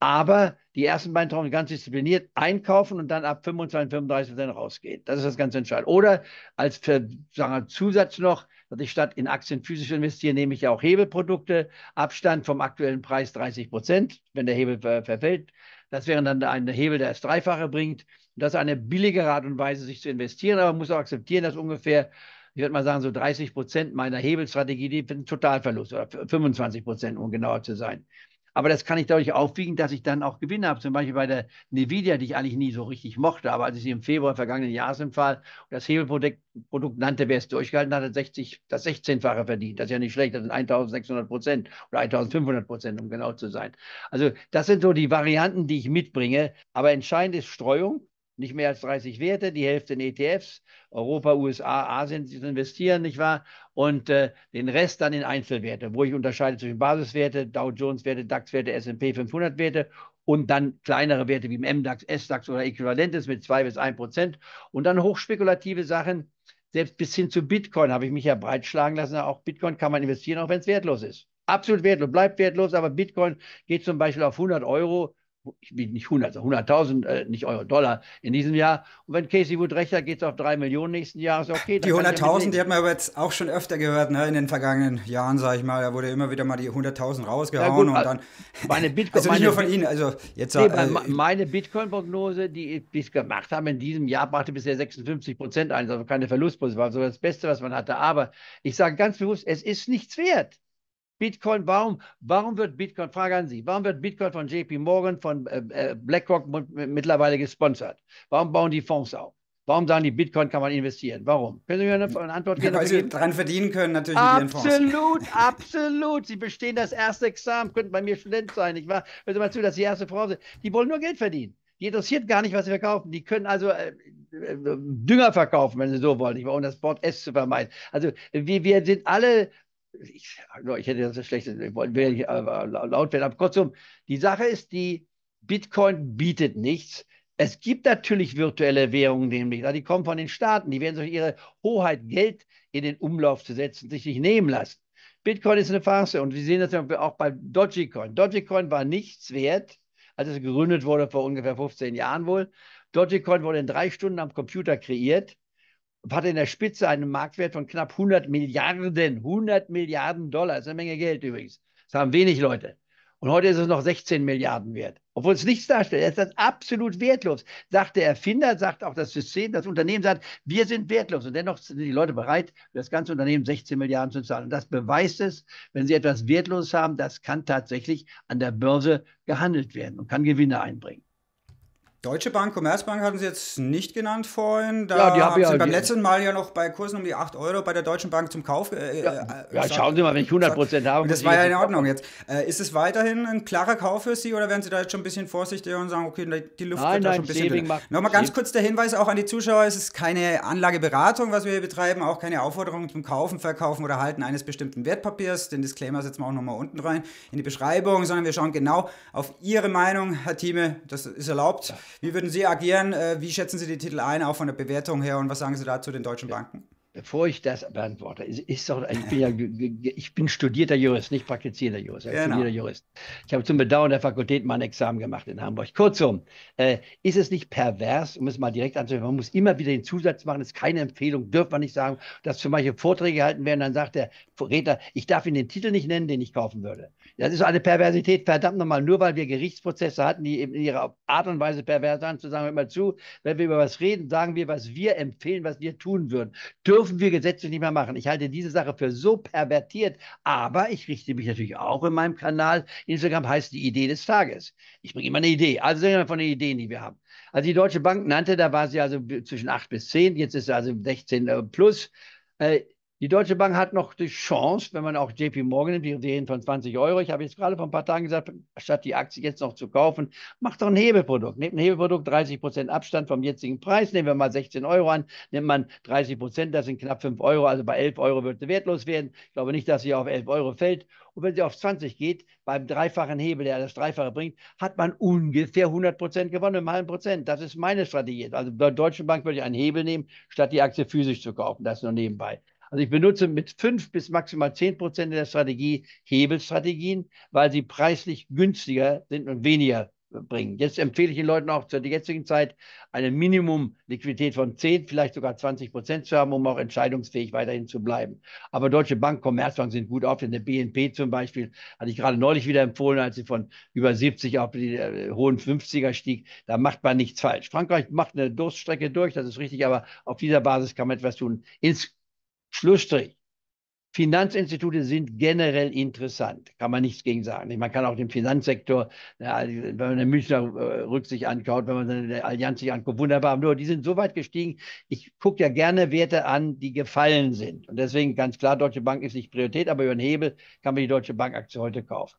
Aber die ersten beiden Tranchen ganz diszipliniert einkaufen und dann ab 25, 35 Prozent rausgehen. Das ist das ganz entscheidend. Oder als sagen wir, Zusatz noch, dass ich statt in Aktien physisch investiere, nehme ich ja auch Hebelprodukte, Abstand vom aktuellen Preis 30 Prozent, wenn der Hebel ver verfällt. Das wäre dann ein Hebel, der das Dreifache bringt. Das ist eine billige Art und Weise, sich zu investieren, aber man muss auch akzeptieren, dass ungefähr ich würde mal sagen, so 30 Prozent meiner Hebelstrategie, die sind Totalverlust oder 25 Prozent, um genauer zu sein. Aber das kann ich dadurch aufwiegen, dass ich dann auch Gewinne habe. Zum Beispiel bei der Nvidia, die ich eigentlich nie so richtig mochte, aber als ich sie im Februar vergangenen Jahres empfahl und das Hebelprodukt Produkt nannte, wer es durchgehalten hat, hat 60, das 16-fache verdient. Das ist ja nicht schlecht, das sind 1600 Prozent oder 1500 Prozent, um genau zu sein. Also das sind so die Varianten, die ich mitbringe. Aber entscheidend ist Streuung nicht mehr als 30 Werte, die Hälfte in ETFs, Europa, USA, Asien zu investieren, nicht wahr? Und äh, den Rest dann in Einzelwerte, wo ich unterscheide zwischen Basiswerte, Dow Jones Werte, DAX Werte, S&P 500 Werte und dann kleinere Werte wie im MDAX, SDAX oder Äquivalentes mit 2 bis 1 Prozent und dann hochspekulative Sachen, selbst bis hin zu Bitcoin habe ich mich ja breitschlagen lassen. Auch Bitcoin kann man investieren, auch wenn es wertlos ist. Absolut wertlos, bleibt wertlos, aber Bitcoin geht zum Beispiel auf 100 Euro, nicht 100, also 100.000, äh, nicht Euro, Dollar in diesem Jahr. Und wenn Casey Wood recht hat, geht es auf 3 Millionen nächsten Jahres. Okay, die 100.000, die hat man aber jetzt auch schon öfter gehört ne, in den vergangenen Jahren, sage ich mal. Da wurde immer wieder mal die 100.000 rausgehauen. Ja, gut, und also dann, meine Bitcoin, also nicht nur von Ihnen, also jetzt. Nee, äh, meine Bitcoin-Prognose, die ich gemacht habe in diesem Jahr, brachte bisher 56 Prozent ein, also keine Verlustposition, war so das Beste, was man hatte. Aber ich sage ganz bewusst, es ist nichts wert. Bitcoin, warum, warum wird Bitcoin, Frage an Sie, warum wird Bitcoin von JP Morgan, von äh, äh, BlackRock mittlerweile gesponsert? Warum bauen die Fonds auf? Warum sagen die, Bitcoin kann man investieren? Warum? Können Sie mir eine, eine Antwort geben? Ja, weil Sie daran verdienen können, natürlich Absolut, absolut. Sie bestehen das erste Examen, könnten bei mir Student sein. Ich war, hören Sie mal zu, dass Sie erste Frau sind. Die wollen nur Geld verdienen. Die interessiert gar nicht, was sie verkaufen. Die können also äh, äh Dünger verkaufen, wenn sie so wollen, um das Wort S zu vermeiden. Also wir, wir sind alle ich, ich hätte das schlecht, ich wollte nicht äh, äh, laut werden, aber kurzum, die Sache ist die, Bitcoin bietet nichts. Es gibt natürlich virtuelle Währungen, nämlich, die kommen von den Staaten, die werden sich ihre Hoheit Geld in den Umlauf zu setzen, sich nicht nehmen lassen. Bitcoin ist eine Phase und wir sehen das auch bei Dogecoin. Dogecoin war nichts wert, als es gegründet wurde vor ungefähr 15 Jahren wohl. Dogecoin wurde in drei Stunden am Computer kreiert hatte in der Spitze einen Marktwert von knapp 100 Milliarden, 100 Milliarden Dollar, das ist eine Menge Geld übrigens. Das haben wenig Leute. Und heute ist es noch 16 Milliarden wert, obwohl es nichts darstellt. Es ist das absolut wertlos. Sagt der Erfinder, sagt auch das System, das Unternehmen sagt, wir sind wertlos. Und dennoch sind die Leute bereit, für das ganze Unternehmen 16 Milliarden zu zahlen. Und das beweist es, wenn sie etwas wertlos haben, das kann tatsächlich an der Börse gehandelt werden und kann Gewinne einbringen. Deutsche Bank, Commerzbank hatten Sie jetzt nicht genannt vorhin. Da ja, die haben, haben ja, Sie halt beim letzten Mal ja noch bei Kursen um die 8 Euro bei der Deutschen Bank zum Kauf. Äh, ja, äh, äh ja äh, schauen Sie mal, wenn ich 100 Prozent habe. Und das war ja in Ordnung jetzt. Äh, ist es weiterhin ein klarer Kauf für Sie oder werden Sie da jetzt schon ein bisschen vorsichtiger und sagen, okay, die Luft nein, wird da nein, schon ein bisschen. Drin. Nochmal ganz kurz der Hinweis auch an die Zuschauer: Es ist keine Anlageberatung, was wir hier betreiben, auch keine Aufforderung zum Kaufen, Verkaufen oder Halten eines bestimmten Wertpapiers. Den Disclaimer setzen wir auch nochmal unten rein in die Beschreibung, sondern wir schauen genau auf Ihre Meinung, Herr Thieme. Das ist erlaubt. Ja. Wie würden Sie agieren? Äh, wie schätzen Sie die Titel ein, auch von der Bewertung her? Und was sagen Sie dazu den deutschen Banken? Bevor ich das beantworte, ist, ist doch, ich, bin ja, ich bin studierter Jurist, nicht praktizierender Jurist, ich genau. studierter Jurist. Ich habe zum Bedauern der Fakultät mal ein Examen gemacht in Hamburg. Kurzum, äh, ist es nicht pervers, um es mal direkt anzuhören, man muss immer wieder den Zusatz machen, ist keine Empfehlung, dürft man nicht sagen, dass zum Beispiel Vorträge gehalten werden, dann sagt der Redner, ich darf Ihnen den Titel nicht nennen, den ich kaufen würde. Das ist eine Perversität, verdammt nochmal, nur weil wir Gerichtsprozesse hatten, die in ihrer Art und Weise pervers waren, zu sagen, hör mal zu, wenn wir über was reden, sagen wir, was wir empfehlen, was wir tun würden. Dürfen dürfen wir Gesetze nicht mehr machen. Ich halte diese Sache für so pervertiert, aber ich richte mich natürlich auch in meinem Kanal. Instagram heißt die Idee des Tages. Ich bringe immer eine Idee. Also reden wir von den Ideen, die wir haben. Also die Deutsche Bank nannte, da war sie also zwischen 8 bis 10, jetzt ist sie also 16 äh, plus. Äh, die Deutsche Bank hat noch die Chance, wenn man auch JP Morgan nimmt, die Ideen von 20 Euro. Ich habe jetzt gerade vor ein paar Tagen gesagt, statt die Aktie jetzt noch zu kaufen, macht doch ein Hebelprodukt. Nehmt ein Hebelprodukt, 30 Prozent Abstand vom jetzigen Preis. Nehmen wir mal 16 Euro an, nimmt man 30 Prozent, das sind knapp 5 Euro. Also bei 11 Euro wird sie wertlos werden. Ich glaube nicht, dass sie auf 11 Euro fällt. Und wenn sie auf 20 geht, beim dreifachen Hebel, der das Dreifache bringt, hat man ungefähr 100 Prozent gewonnen, im halben Prozent. Das ist meine Strategie. Also bei der Deutschen Bank würde ich einen Hebel nehmen, statt die Aktie physisch zu kaufen. Das nur nebenbei. Also ich benutze mit fünf bis maximal zehn Prozent der Strategie Hebelstrategien, weil sie preislich günstiger sind und weniger bringen. Jetzt empfehle ich den Leuten auch zur jetzigen Zeit eine Minimum-Liquidität von 10, vielleicht sogar 20 Prozent zu haben, um auch entscheidungsfähig weiterhin zu bleiben. Aber Deutsche Bank, Commerzbank sind gut auf, In der BNP zum Beispiel hatte ich gerade neulich wieder empfohlen, als sie von über 70 auf die äh, hohen 50er stieg. Da macht man nichts falsch. Frankreich macht eine Durststrecke durch, das ist richtig, aber auf dieser Basis kann man etwas tun. Ins Schlussstrich. Finanzinstitute sind generell interessant, kann man nichts gegen sagen. Man kann auch den Finanzsektor, äh, wenn man den Münchner äh, Rücksicht anschaut, wenn man dann die Allianz sich anguckt, wunderbar. Nur die sind so weit gestiegen. Ich gucke ja gerne Werte an, die gefallen sind. Und deswegen ganz klar, Deutsche Bank ist nicht Priorität, aber über den Hebel kann man die Deutsche Bank Aktie heute kaufen.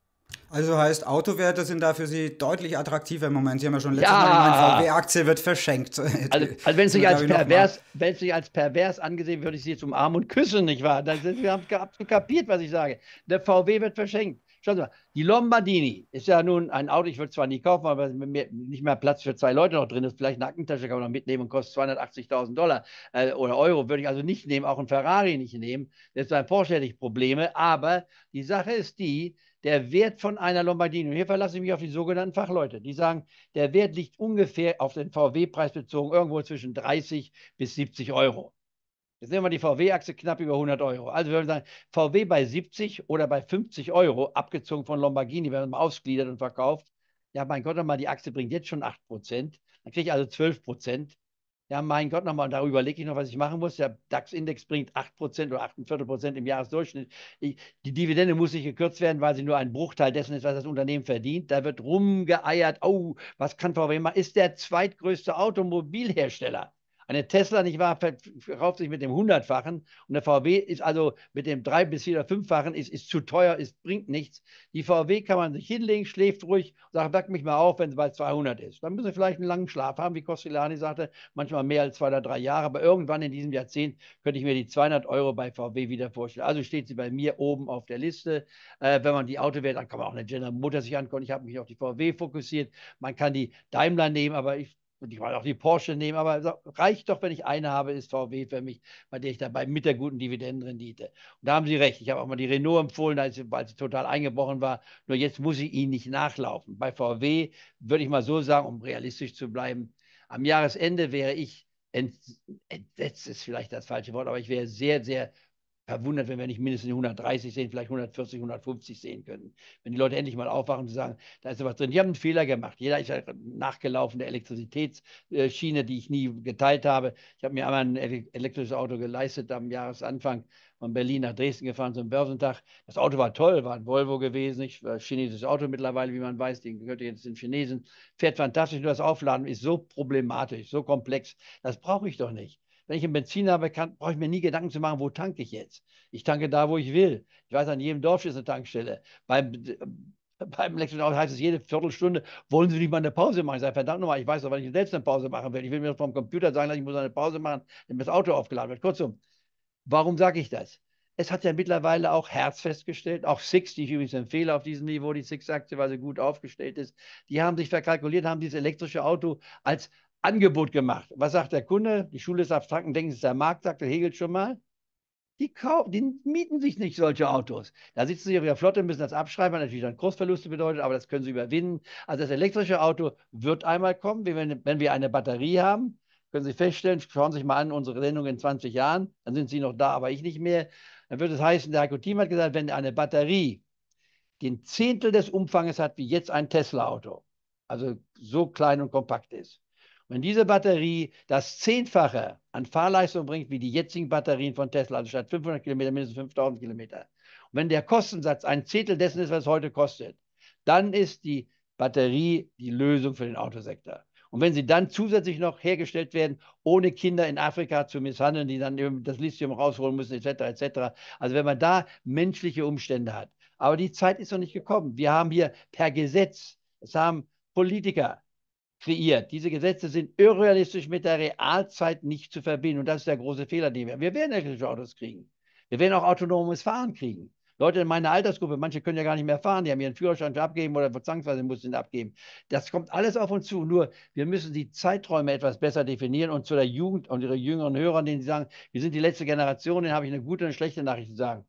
Also heißt, Autowerte sind da für Sie deutlich attraktiver im Moment. Sie haben ja schon letztes ja. Mal gemeint, VW-Aktie wird verschenkt. Also, also wenn es sich als pervers, wenn es sich als pervers angesehen würde, ich Sie jetzt umarmen und küssen, nicht wahr? Dann ist, wir haben absolut kapiert, was ich sage. Der VW wird verschenkt. Schauen Sie mal, die Lombardini ist ja nun ein Auto, ich würde zwar nie kaufen, aber nicht mehr Platz für zwei Leute noch drin ist. Vielleicht eine Hackentasche kann man noch mitnehmen und kostet 280.000 Dollar äh, oder Euro. Würde ich also nicht nehmen, auch ein Ferrari nicht nehmen. Jetzt beim Porsche hätte Probleme. Aber die Sache ist die, der Wert von einer Lombardini, und hier verlasse ich mich auf die sogenannten Fachleute, die sagen, der Wert liegt ungefähr auf den VW-Preis bezogen irgendwo zwischen 30 bis 70 Euro. Jetzt nehmen wir die VW-Achse knapp über 100 Euro. Also wir sagen, VW bei 70 oder bei 50 Euro, abgezogen von Lombardini, wenn man mal ausgliedert und verkauft, ja mein Gott, mal die Achse bringt jetzt schon 8 Prozent, dann kriege ich also 12 Prozent. Ja, mein Gott, nochmal, da überlege ich noch, was ich machen muss. Der DAX-Index bringt 8% oder 48% im Jahresdurchschnitt. Ich, die Dividende muss nicht gekürzt werden, weil sie nur ein Bruchteil dessen ist, was das Unternehmen verdient. Da wird rumgeeiert, oh, was kann VW machen? Ist der zweitgrößte Automobilhersteller. Eine Tesla, nicht wahr, verkauft sich mit dem Hundertfachen und der VW ist also mit dem drei- bis vier- oder fünffachen, ist, ist zu teuer, ist, bringt nichts. Die VW kann man sich hinlegen, schläft ruhig und sagt, weck mich mal auf, wenn es bei 200 ist. Dann müssen sie vielleicht einen langen Schlaf haben, wie Costellani sagte, manchmal mehr als zwei oder drei Jahre, aber irgendwann in diesem Jahrzehnt könnte ich mir die 200 Euro bei VW wieder vorstellen. Also steht sie bei mir oben auf der Liste. Äh, wenn man die Auto wählt, dann kann man auch eine General Motor sich angucken. Ich habe mich auf die VW fokussiert. Man kann die Daimler nehmen, aber ich und ich wollte auch die Porsche nehmen, aber reicht doch, wenn ich eine habe, ist VW für mich, bei der ich dabei mit der guten Dividendenrendite. Und da haben Sie recht. Ich habe auch mal die Renault empfohlen, als, als sie total eingebrochen war. Nur jetzt muss ich Ihnen nicht nachlaufen. Bei VW würde ich mal so sagen, um realistisch zu bleiben, am Jahresende wäre ich entsetzt ist vielleicht das falsche Wort, aber ich wäre sehr, sehr verwundert, wenn wir nicht mindestens 130 sehen, vielleicht 140, 150 sehen können. Wenn die Leute endlich mal aufwachen und sagen, da ist was drin. Die haben einen Fehler gemacht. Jeder ist ja nachgelaufen der Elektrizitätsschiene, die ich nie geteilt habe. Ich habe mir einmal ein elektrisches Auto geleistet am Jahresanfang von Berlin nach Dresden gefahren zum Börsentag. Das Auto war toll, war ein Volvo gewesen, ich war äh, ein chinesisches Auto mittlerweile, wie man weiß, den gehört jetzt den Chinesen. Fährt fantastisch, nur das Aufladen ist so problematisch, so komplex. Das brauche ich doch nicht wenn ich einen Benziner kann, brauche ich mir nie Gedanken zu machen, wo tanke ich jetzt. Ich tanke da, wo ich will. Ich weiß, an jedem Dorf ist eine Tankstelle. Beim, äh, beim Elektroauto heißt es jede Viertelstunde, wollen Sie nicht mal eine Pause machen? Ich sage, verdammt nochmal, ich weiß doch, wann ich selbst eine Pause machen will. Ich will mir vom Computer sagen, ich muss eine Pause machen, damit das Auto aufgeladen wird. Kurzum, warum sage ich das? Es hat ja mittlerweile auch Herz festgestellt, auch Six, die ich übrigens empfehle auf diesem Niveau, die Six-Aktie, weil sie gut aufgestellt ist, die haben sich verkalkuliert, haben dieses elektrische Auto als Angebot gemacht. Was sagt der Kunde? Die Schule ist des abstrakten Denkens, der Markt, sagt, der Hegel schon mal. Die, kaufen, die mieten sich nicht solche Autos. Da sitzen sie auf ihrer Flotte, müssen das abschreiben, was natürlich dann Großverluste bedeutet, aber das können sie überwinden. Also das elektrische Auto wird einmal kommen, wenn, wenn wir eine Batterie haben. Können Sie feststellen, schauen Sie sich mal an unsere Sendung in 20 Jahren, dann sind Sie noch da, aber ich nicht mehr. Dann wird es heißen, der Heiko Thiem hat gesagt, wenn eine Batterie den Zehntel des Umfanges hat wie jetzt ein Tesla-Auto, also so klein und kompakt ist, wenn diese Batterie das Zehnfache an Fahrleistung bringt, wie die jetzigen Batterien von Tesla, also statt 500 Kilometer mindestens 5000 Kilometer, und wenn der Kostensatz ein Zehntel dessen ist, was es heute kostet, dann ist die Batterie die Lösung für den Autosektor. Und wenn sie dann zusätzlich noch hergestellt werden, ohne Kinder in Afrika zu misshandeln, die dann das Lithium rausholen müssen, etc., etc. Also wenn man da menschliche Umstände hat. Aber die Zeit ist noch nicht gekommen. Wir haben hier per Gesetz, das haben Politiker, kreiert. Diese Gesetze sind irrealistisch mit der Realzeit nicht zu verbinden. Und das ist der große Fehler, den wir. haben. Wir werden elektrische Autos kriegen. Wir werden auch autonomes Fahren kriegen. Leute in meiner Altersgruppe, manche können ja gar nicht mehr fahren, die haben ihren Führerschein abgeben oder zwangsweise müssen ihn abgeben. Das kommt alles auf uns zu. Nur wir müssen die Zeiträume etwas besser definieren und zu der Jugend und ihre jüngeren Hörern, denen sie sagen, wir sind die letzte Generation, denen habe ich eine gute und eine schlechte Nachricht zu sagen.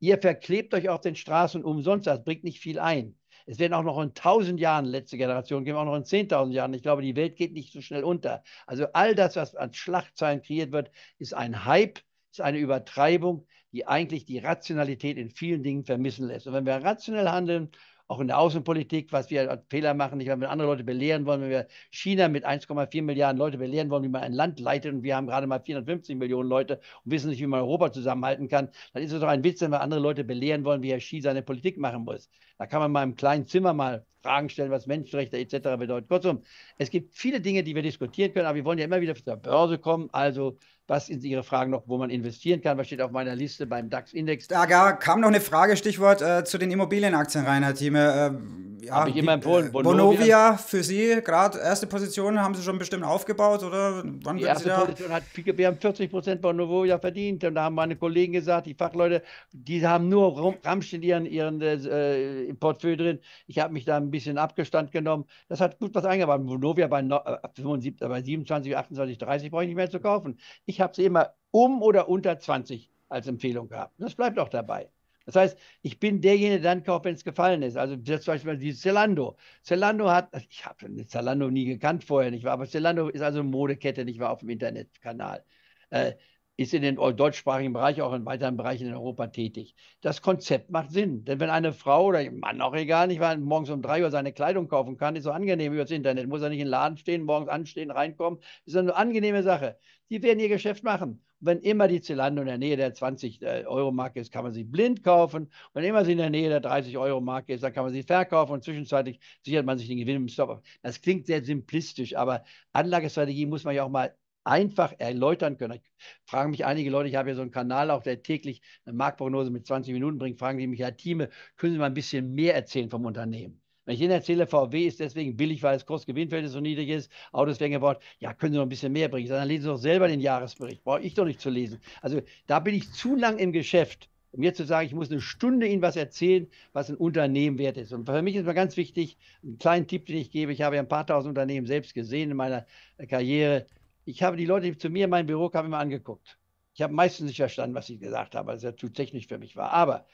Ihr verklebt euch auf den Straßen umsonst, das bringt nicht viel ein. Es werden auch noch in 1000 Jahren letzte Generation geben, auch noch in 10.000 Jahren. Ich glaube, die Welt geht nicht so schnell unter. Also all das, was an Schlachtzeilen kreiert wird, ist ein Hype, ist eine Übertreibung, die eigentlich die Rationalität in vielen Dingen vermissen lässt. Und wenn wir rationell handeln, auch in der Außenpolitik, was wir Fehler machen, nicht, wenn wir andere Leute belehren wollen, wenn wir China mit 1,4 Milliarden Leute belehren wollen, wie man ein Land leitet und wir haben gerade mal 450 Millionen Leute und wissen nicht, wie man Europa zusammenhalten kann, dann ist es doch ein Witz, wenn wir andere Leute belehren wollen, wie Herr Xi seine Politik machen muss. Da kann man mal im kleinen Zimmer mal Fragen stellen, was Menschenrechte etc. bedeutet. Kurzum, es gibt viele Dinge, die wir diskutieren können, aber wir wollen ja immer wieder zur Börse kommen, also was sind Ihre Fragen noch, wo man investieren kann? Was steht auf meiner Liste beim DAX-Index? Da kam noch eine Frage, Stichwort äh, zu den Immobilienaktien rein, Herr Thieme. Äh, ja, habe ich immer empfohlen. Äh, Bonovia, Bonovia für Sie, gerade erste Position haben Sie schon bestimmt aufgebaut, oder? Wann die erste Position hat, wir haben 40 Prozent Bonovia verdient und da haben meine Kollegen gesagt, die Fachleute, die haben nur Rammstein ihren, ihren äh, äh Portfolio drin. Ich habe mich da ein bisschen Abgestand genommen. Das hat gut was eingebaut. Bonovia bei, no, äh, 75, äh, bei 27, 28, 30 brauche ich nicht mehr zu kaufen. Ich habe sie immer um oder unter 20 als Empfehlung gehabt. Das bleibt auch dabei. Das heißt, ich bin derjenige, der dann kauft, wenn es gefallen ist. Also jetzt zum Beispiel die Zalando. Zalando hat, also, ich habe Zalando nie gekannt vorher, nicht wahr? Aber Zalando ist also eine Modekette, nicht wahr, auf dem Internetkanal. Äh, ist in den deutschsprachigen Bereich, auch in weiteren Bereichen in Europa tätig. Das Konzept macht Sinn. Denn wenn eine Frau oder ein Mann, auch egal, nicht mal morgens um drei Uhr seine Kleidung kaufen kann, ist so angenehm über das Internet. Muss er nicht in den Laden stehen, morgens anstehen, reinkommen. Ist eine angenehme Sache. Die werden ihr Geschäft machen. Und wenn immer die Zalando in der Nähe der 20-Euro-Marke äh, ist, kann man sie blind kaufen. Und wenn immer sie in der Nähe der 30-Euro-Marke ist, dann kann man sie verkaufen und zwischenzeitlich sichert man sich den Gewinn im Stop. Das klingt sehr simplistisch, aber Anlagestrategie muss man ja auch mal einfach erläutern können. Ich fragen mich einige Leute, ich habe ja so einen Kanal auch, der täglich eine Marktprognose mit 20 Minuten bringt, fragen die mich, Herr Thieme, können Sie mal ein bisschen mehr erzählen vom Unternehmen? Wenn ich Ihnen erzähle, VW ist deswegen billig, weil das Kursgewinnverhältnis so niedrig ist, Autos werden gebaut, ja, können Sie noch ein bisschen mehr bringen. dann lesen Sie doch selber den Jahresbericht, brauche ich doch nicht zu lesen. Also da bin ich zu lang im Geschäft, um jetzt zu sagen, ich muss eine Stunde Ihnen was erzählen, was ein Unternehmen wert ist. Und für mich ist mal ganz wichtig, einen kleinen Tipp, den ich gebe, ich habe ja ein paar tausend Unternehmen selbst gesehen in meiner Karriere, ich habe die Leute, die zu mir in mein Büro kamen, immer angeguckt. Ich habe meistens nicht verstanden, was sie gesagt haben, weil es ja zu technisch für mich war. Aber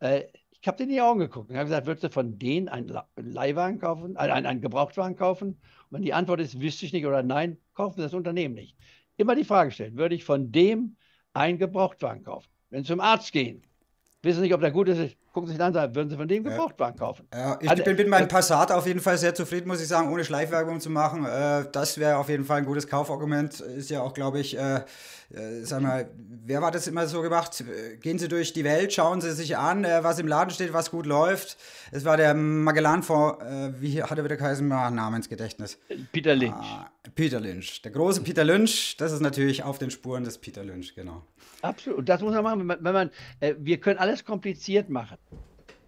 äh, ich habe denen in die Augen geguckt und habe gesagt, würdest du von denen einen Leihwagen kaufen, äh, einen, einen Gebrauchtwagen kaufen? Und wenn die Antwort ist, wüsste ich nicht oder nein, kaufen das Unternehmen nicht. Immer die Frage stellen, würde ich von dem einen Gebrauchtwagen kaufen? Wenn sie zum Arzt gehen, wissen nicht, ob der gut ist, gucken sich an, würden sie von dem Gebrauchtwagen kaufen. Ja, ich also, bin mit meinem äh, Passat auf jeden Fall sehr zufrieden, muss ich sagen, ohne Schleifwerbung zu machen. Äh, das wäre auf jeden Fall ein gutes Kaufargument. Ist ja auch, glaube ich, äh, äh, sag mal, wer war das immer so gemacht? Äh, gehen Sie durch die Welt, schauen Sie sich an, äh, was im Laden steht, was gut läuft. Es war der Magellan von, wie hat er wieder geheißen, ah, Namensgedächtnis. Peter Lynch. Ah, Peter Lynch. Der große Peter Lynch, das ist natürlich auf den Spuren des Peter Lynch, genau. Absolut. Und das muss man machen, wenn man, wenn man äh, wir können alles kompliziert machen.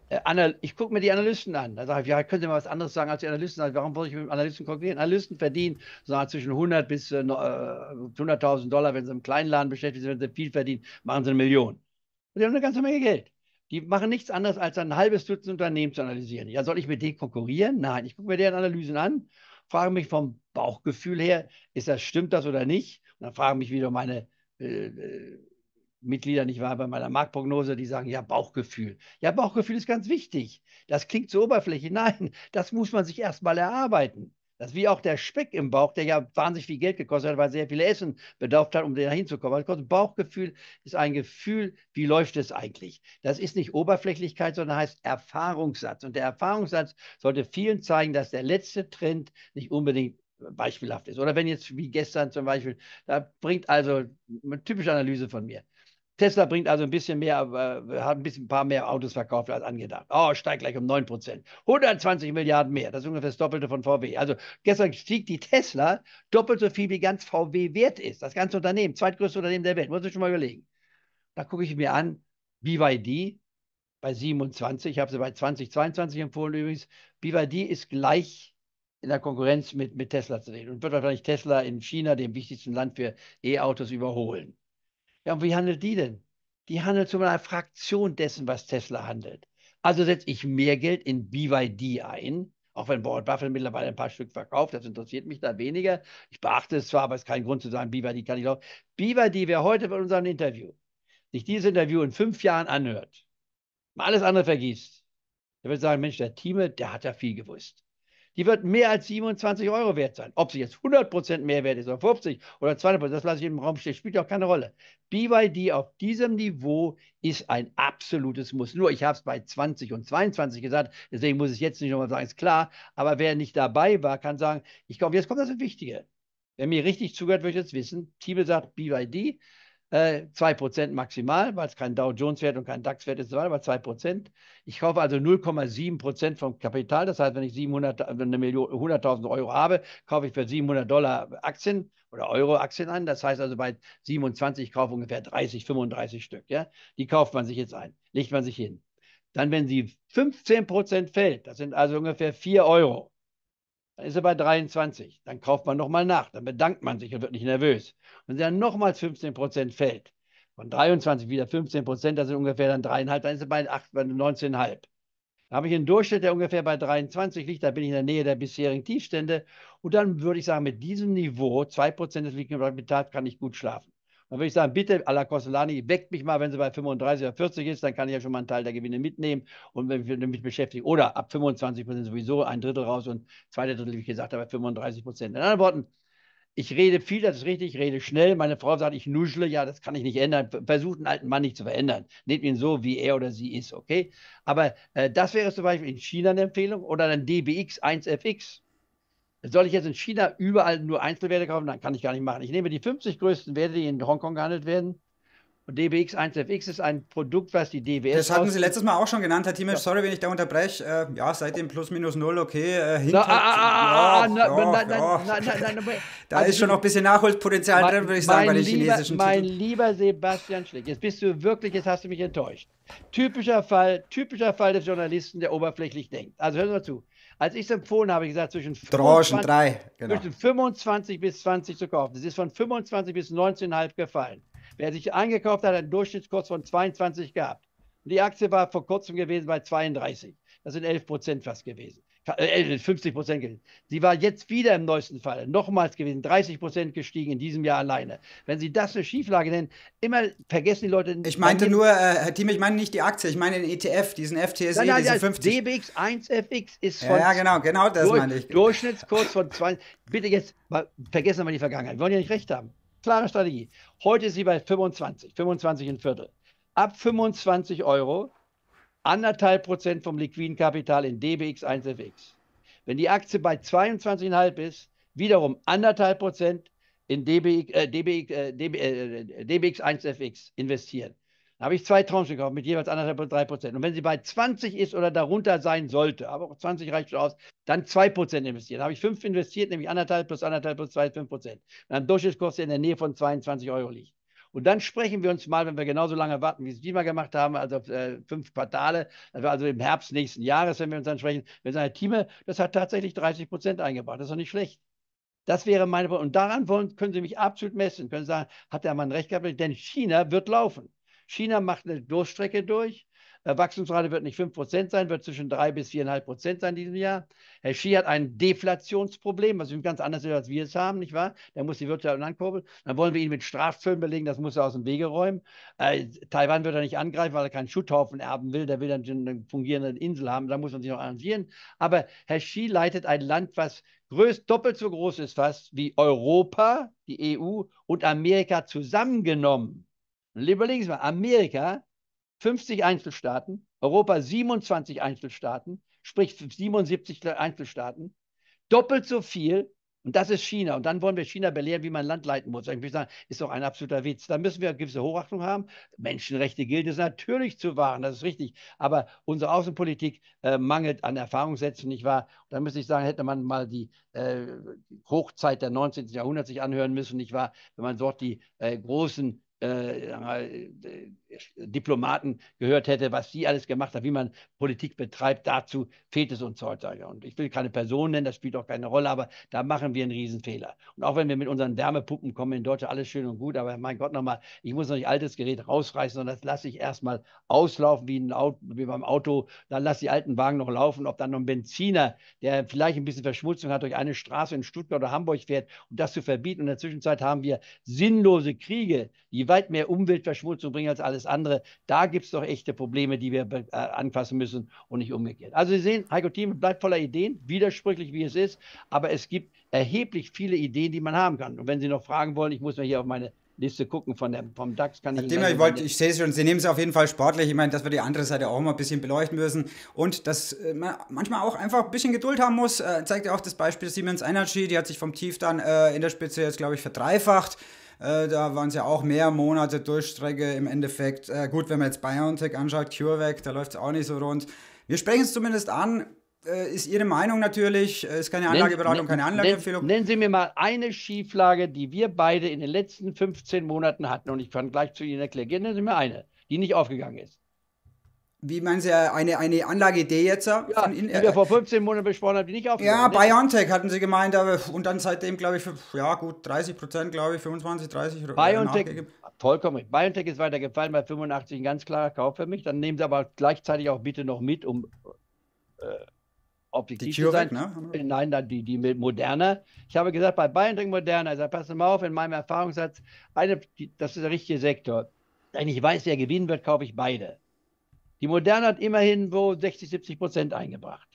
Äh, ich gucke mir die Analysten an. Da sage ich, ja, können Sie mal was anderes sagen als die Analysten? Also, warum wollte ich mit Analysten konkurrieren? Analysten verdienen sagen, zwischen 100 bis 100.000 äh, äh, Dollar, wenn sie im kleinen Laden beschäftigt sind. Wenn sie viel verdienen, machen sie eine Million. Und die haben eine ganze Menge Geld. Die machen nichts anderes, als ein halbes Dutzend Unternehmen zu analysieren. Ja, soll ich mit denen konkurrieren? Nein, ich gucke mir deren Analysen an, frage mich vom Bauchgefühl her, ist das, stimmt das oder nicht? Und dann frage mich wieder meine äh, Mitglieder, nicht wahr, bei meiner Marktprognose, die sagen, ja, Bauchgefühl. Ja, Bauchgefühl ist ganz wichtig. Das klingt zur Oberfläche. Nein, das muss man sich erstmal erarbeiten. Das ist wie auch der Speck im Bauch, der ja wahnsinnig viel Geld gekostet hat, weil sehr viel Essen bedarf hat, um da hinzukommen. Also Bauchgefühl ist ein Gefühl, wie läuft es eigentlich? Das ist nicht Oberflächlichkeit, sondern heißt Erfahrungssatz. Und der Erfahrungssatz sollte vielen zeigen, dass der letzte Trend nicht unbedingt beispielhaft ist. Oder wenn jetzt wie gestern zum Beispiel, da bringt also eine typische Analyse von mir. Tesla bringt also ein bisschen mehr, äh, hat ein bisschen ein paar mehr Autos verkauft als angedacht. Oh, steigt gleich um 9 Prozent. 120 Milliarden mehr. Das ist ungefähr das Doppelte von VW. Also gestern stieg die Tesla doppelt so viel, wie ganz VW wert ist. Das ganze Unternehmen, zweitgrößte Unternehmen der Welt. Muss ich schon mal überlegen. Da gucke ich mir an, BYD bei 27, ich habe sie bei 2022 empfohlen übrigens. BYD ist gleich in der Konkurrenz mit, mit Tesla zu sehen und wird wahrscheinlich Tesla in China, dem wichtigsten Land für E-Autos, überholen. Ja, und wie handelt die denn? Die handelt zu einer Fraktion dessen, was Tesla handelt. Also setze ich mehr Geld in BYD ein, auch wenn Warren Buffett mittlerweile ein paar Stück verkauft, das interessiert mich da weniger. Ich beachte es zwar, aber es ist kein Grund zu sagen, BYD kann ich auch. BYD, wer heute bei unserem Interview sich dieses Interview in fünf Jahren anhört, mal alles andere vergisst, der wird sagen, Mensch, der Thieme, der hat ja viel gewusst die wird mehr als 27 Euro wert sein. Ob sie jetzt 100% mehr wert ist oder 50 oder 200%, das lasse ich im Raum stehen, spielt auch keine Rolle. BYD auf diesem Niveau ist ein absolutes Muss. Nur ich habe es bei 20 und 22 gesagt, deswegen muss ich es jetzt nicht nochmal sagen, ist klar. Aber wer nicht dabei war, kann sagen, ich glaube, jetzt kommt das Wichtige. Wer mir richtig zugehört, würde ich jetzt wissen, Tibel sagt BYD, äh, 2% maximal, weil es kein Dow Jones-Wert und kein DAX-Wert ist, aber 2%. Ich kaufe also 0,7% vom Kapital. Das heißt, wenn ich 100.000 Euro habe, kaufe ich für 700 Dollar Aktien oder Euro-Aktien an. Das heißt also bei 27 kaufe ich ungefähr 30, 35 Stück. Ja? Die kauft man sich jetzt ein, legt man sich hin. Dann, wenn sie 15% fällt, das sind also ungefähr 4 Euro, dann ist er bei 23. Dann kauft man nochmal nach. Dann bedankt man sich und wird nicht nervös. Und wenn er nochmals 15 Prozent fällt, von 23 wieder 15 Prozent, das sind ungefähr dann dreieinhalb, dann ist er bei, 8, bei 19,5. Da habe ich einen Durchschnitt, der ungefähr bei 23 liegt. Da bin ich in der Nähe der bisherigen Tiefstände. Und dann würde ich sagen, mit diesem Niveau, 2% Prozent des Liquidkapitals, kann ich gut schlafen. Dann würde ich sagen, bitte, Ala Costellani, weckt mich mal, wenn sie bei 35 oder 40 ist, dann kann ich ja schon mal einen Teil der Gewinne mitnehmen und wenn ich mich beschäftige. Oder ab 25 Prozent sowieso ein Drittel raus und zweiter Drittel, wie ich gesagt habe, bei 35 Prozent. In anderen Worten, ich rede viel, das ist richtig, ich rede schnell. Meine Frau sagt, ich nuschle, ja, das kann ich nicht ändern. Versucht einen alten Mann nicht zu verändern. Nehmt ihn so, wie er oder sie ist, okay? Aber äh, das wäre zum Beispiel in China eine Empfehlung oder dann DBX 1FX. Soll ich jetzt in China überall nur Einzelwerte kaufen? Dann kann ich gar nicht machen. Ich nehme die 50 größten Werte, die in Hongkong gehandelt werden. Und DBX 1FX ist ein Produkt, was die DWS. Das hatten Sie letztes Mal auch schon genannt, Herr Thieme. Ja. Sorry, wenn ich da unterbreche. Äh, ja, seitdem plus minus null, okay. Da ist schon noch ein bisschen Nachholpotenzial drin, würde ich sagen, bei den lieber, chinesischen Mein Titeln. lieber Sebastian Schlick, jetzt bist du wirklich, jetzt hast du mich enttäuscht. Typischer Fall, typischer Fall des Journalisten, der oberflächlich denkt. Also hören Sie mal zu. Als ich es empfohlen habe, ich gesagt, zwischen 25, 3, genau. zwischen 25 bis 20 zu kaufen. Es ist von 25 bis 19,5 gefallen. Wer sich eingekauft hat, hat einen Durchschnittskurs von 22 gehabt. Und die Aktie war vor kurzem gewesen bei 32. Das sind 11 Prozent fast gewesen. 50 äh, äh, Prozent gewesen. Sie war jetzt wieder im neuesten Fall nochmals gewesen, 30 Prozent gestiegen in diesem Jahr alleine. Wenn Sie das eine Schieflage nennen, immer vergessen die Leute. Ich meinte nur, äh, Herr Thiem, ich meine nicht die Aktie, ich meine den ETF, diesen FTSE, nein, nein, diesen 50. DBX 1FX ist von. Ja, ja genau, genau das durch, meine ich. Durchschnittskurs von zwei. Bitte jetzt, mal, vergessen wir die Vergangenheit. Wir wollen ja nicht recht haben. Klare Strategie. Heute ist sie bei 25, 25 ein Viertel. Ab 25 Euro anderthalb Prozent vom liquiden Kapital in DBX 1FX. Wenn die Aktie bei 22,5 ist, wiederum anderthalb Prozent in DBX, äh, DBX, äh, DBX äh, 1FX investieren. Da habe ich zwei Tranchen gekauft mit jeweils anderthalb und drei Prozent. Und wenn sie bei 20 ist oder darunter sein sollte, aber auch 20 reicht schon aus, dann zwei Prozent investieren. Da habe ich fünf investiert, nämlich anderthalb plus anderthalb plus zwei, fünf Prozent. Und am Durchschnittskurs, der in der Nähe von 22 Euro liegt. Und dann sprechen wir uns mal, wenn wir genauso lange warten, wie es diesmal gemacht haben, also äh, fünf Quartale, also im Herbst nächsten Jahres, wenn wir uns dann sprechen, wenn sagen, Team, das hat tatsächlich 30 Prozent eingebracht, das ist doch nicht schlecht. Das wäre meine Und daran wollen, können Sie mich absolut messen, können Sie sagen, hat der Mann recht gehabt, denn China wird laufen. China macht eine Durststrecke durch. Äh, Wachstumsrate wird nicht 5% sein, wird zwischen 3 bis 4,5% sein in diesem Jahr. Herr Xi hat ein Deflationsproblem, was ganz anders ist, als wir es haben, nicht wahr? Der muss die Wirtschaft ankurbeln. Dann wollen wir ihn mit Strafzöllen belegen, das muss er aus dem Wege räumen. Äh, Taiwan wird er nicht angreifen, weil er keinen Schutthaufen erben will. Der will dann eine fungierende Insel haben, da muss man sich noch arrangieren. Aber Herr Xi leitet ein Land, was größt, doppelt so groß ist fast wie Europa, die EU und Amerika zusammengenommen. Und überlegen Sie mal, Amerika 50 Einzelstaaten, Europa 27 Einzelstaaten, sprich 77 Einzelstaaten, doppelt so viel. Und das ist China. Und dann wollen wir China belehren, wie man Land leiten muss. Ich würde sagen, ist doch ein absoluter Witz. Da müssen wir eine gewisse Hochachtung haben. Menschenrechte gilt es natürlich zu wahren, das ist richtig. Aber unsere Außenpolitik äh, mangelt an Erfahrungssätzen, nicht wahr? Und dann müsste ich sagen, hätte man mal die äh, Hochzeit der 19. Jahrhunderts sich anhören müssen, nicht wahr? Wenn man dort die äh, großen äh, äh, Diplomaten gehört hätte, was sie alles gemacht hat, wie man Politik betreibt, dazu fehlt es uns heutzutage. Und ich will keine Person nennen, das spielt auch keine Rolle, aber da machen wir einen Riesenfehler. Und auch wenn wir mit unseren Wärmepuppen kommen in Deutschland, alles schön und gut, aber mein Gott nochmal, ich muss noch nicht altes Gerät rausreißen, sondern das lasse ich erstmal auslaufen wie, ein Auto, wie beim Auto, dann lasse die alten Wagen noch laufen, ob dann noch ein Benziner, der vielleicht ein bisschen Verschmutzung hat, durch eine Straße in Stuttgart oder Hamburg fährt, um das zu verbieten. Und in der Zwischenzeit haben wir sinnlose Kriege, die weit mehr Umweltverschmutzung bringen als alles andere. Da gibt es doch echte Probleme, die wir äh, anfassen müssen und nicht umgekehrt. Also Sie sehen, Heiko Thiem bleibt voller Ideen, widersprüchlich wie es ist, aber es gibt erheblich viele Ideen, die man haben kann. Und wenn Sie noch fragen wollen, ich muss mir hier auf meine Liste gucken von der, vom DAX kann ich Dem, ich, wollte, ich sehe es schon, Sie nehmen es auf jeden Fall sportlich. Ich meine, dass wir die andere Seite auch mal ein bisschen beleuchten müssen und dass äh, man manchmal auch einfach ein bisschen Geduld haben muss, äh, zeigt ja auch das Beispiel Siemens Energy, die hat sich vom Tief dann äh, in der Spitze jetzt, glaube ich, verdreifacht. Äh, da waren es ja auch mehr Monate Durchstrecke im Endeffekt. Äh, gut, wenn man jetzt BioNTech anschaut, CureVac, da läuft es auch nicht so rund. Wir sprechen es zumindest an. Äh, ist Ihre Meinung natürlich, äh, ist keine Anlageberatung, nennen, keine Anlageempfehlung. nennen Sie mir mal eine Schieflage, die wir beide in den letzten 15 Monaten hatten und ich kann gleich zu Ihnen erklären. Nennen Sie mir eine, die nicht aufgegangen ist wie meinen Sie, eine, eine D jetzt? Äh, ja, von in, die wir vor 15 Monaten besprochen haben, die nicht aufgenommen Ja, Biontech hatten Sie gemeint, aber und dann seitdem, glaube ich, für, ja gut, 30 Prozent, glaube ich, 25, 30. Äh, Biontech, vollkommen. Biontech ist weiter gefallen, bei 85 ein ganz klarer Kauf für mich. Dann nehmen Sie aber gleichzeitig auch bitte noch mit, um äh, objektiv die CureVac, zu sein. Ne? Nein, dann die, die Moderna. Ich habe gesagt, bei Biontech Moderna, also passen mal auf, in meinem Erfahrungssatz, eine, die, das ist der richtige Sektor. Wenn ich weiß, wer gewinnen wird, kaufe ich beide. Die Moderne hat immerhin so 60, 70 Prozent eingebracht.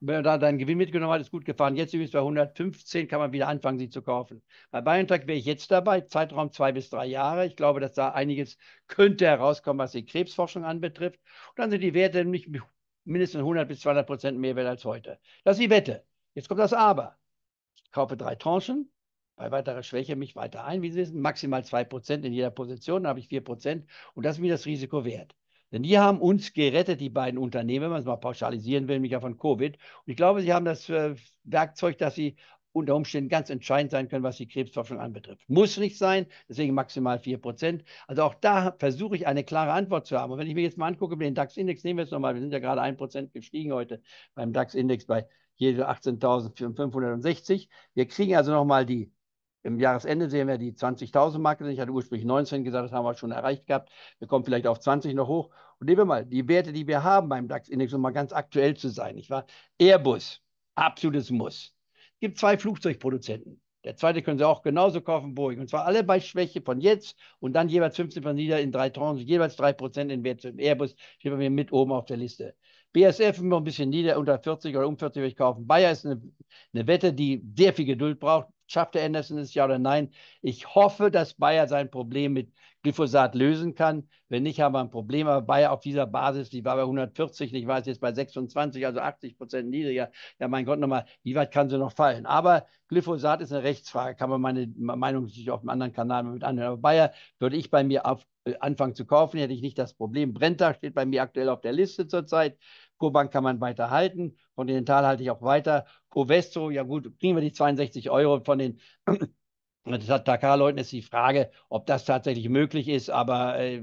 Wenn man da deinen Gewinn mitgenommen hat, ist gut gefahren. Jetzt übrigens bei 115 kann man wieder anfangen, sie zu kaufen. Bei Biontech wäre ich jetzt dabei, Zeitraum zwei bis drei Jahre. Ich glaube, dass da einiges könnte herauskommen, was die Krebsforschung anbetrifft. Und dann sind die Werte nämlich mindestens 100 bis 200 Prozent mehr wert als heute. Das ist die Wette. Jetzt kommt das Aber. Ich kaufe drei Tranchen, bei weiterer Schwäche mich weiter ein, wie Sie wissen, maximal 2% in jeder Position, dann habe ich 4% und das ist mir das Risiko wert. Denn die haben uns gerettet, die beiden Unternehmen, wenn man es mal pauschalisieren will, mich ja von Covid. Und ich glaube, sie haben das äh, Werkzeug, dass sie unter Umständen ganz entscheidend sein können, was die Krebsforschung anbetrifft. Muss nicht sein, deswegen maximal 4%. Also auch da versuche ich eine klare Antwort zu haben. Und wenn ich mir jetzt mal angucke, den DAX-Index nehmen wir jetzt nochmal, wir sind ja gerade 1% gestiegen heute beim DAX-Index bei jede 18.560. Wir kriegen also nochmal die im Jahresende sehen wir die 20.000 Marke. Ich hatte ursprünglich 19 gesagt, das haben wir schon erreicht gehabt. Wir kommen vielleicht auf 20 noch hoch. Und nehmen wir mal die Werte, die wir haben beim DAX-Index, um mal ganz aktuell zu sein. Ich war Airbus, absolutes Muss. Es gibt zwei Flugzeugproduzenten. Der zweite können Sie auch genauso kaufen, Boeing. Und zwar alle bei Schwäche von jetzt und dann jeweils 15 von nieder in drei Tranchen, jeweils 3% in Wert. Airbus steht bei mir mit oben auf der Liste. BSF immer ein bisschen nieder, unter 40 oder um 40 würde ich kaufen. Bayer ist eine, eine Wette, die sehr viel Geduld braucht. Schafft der Anderson es ja oder nein? Ich hoffe, dass Bayer sein Problem mit Glyphosat lösen kann. Wenn nicht, haben wir ein Problem. Aber Bayer auf dieser Basis, die war bei 140, ich weiß jetzt bei 26, also 80 Prozent niedriger. Ja, mein Gott, nochmal, wie weit kann sie noch fallen? Aber Glyphosat ist eine Rechtsfrage, kann man meine Meinung sich auf einem anderen Kanal mit anhören. Aber Bayer würde ich bei mir auf, äh, anfangen zu kaufen, hätte ich nicht das Problem. Brentag steht bei mir aktuell auf der Liste zurzeit. Cobank kann man weiter halten. Continental halte ich auch weiter. Covestro, ja gut, kriegen wir die 62 Euro von den das hat Dakar-Leuten ist die Frage, ob das tatsächlich möglich ist, aber äh,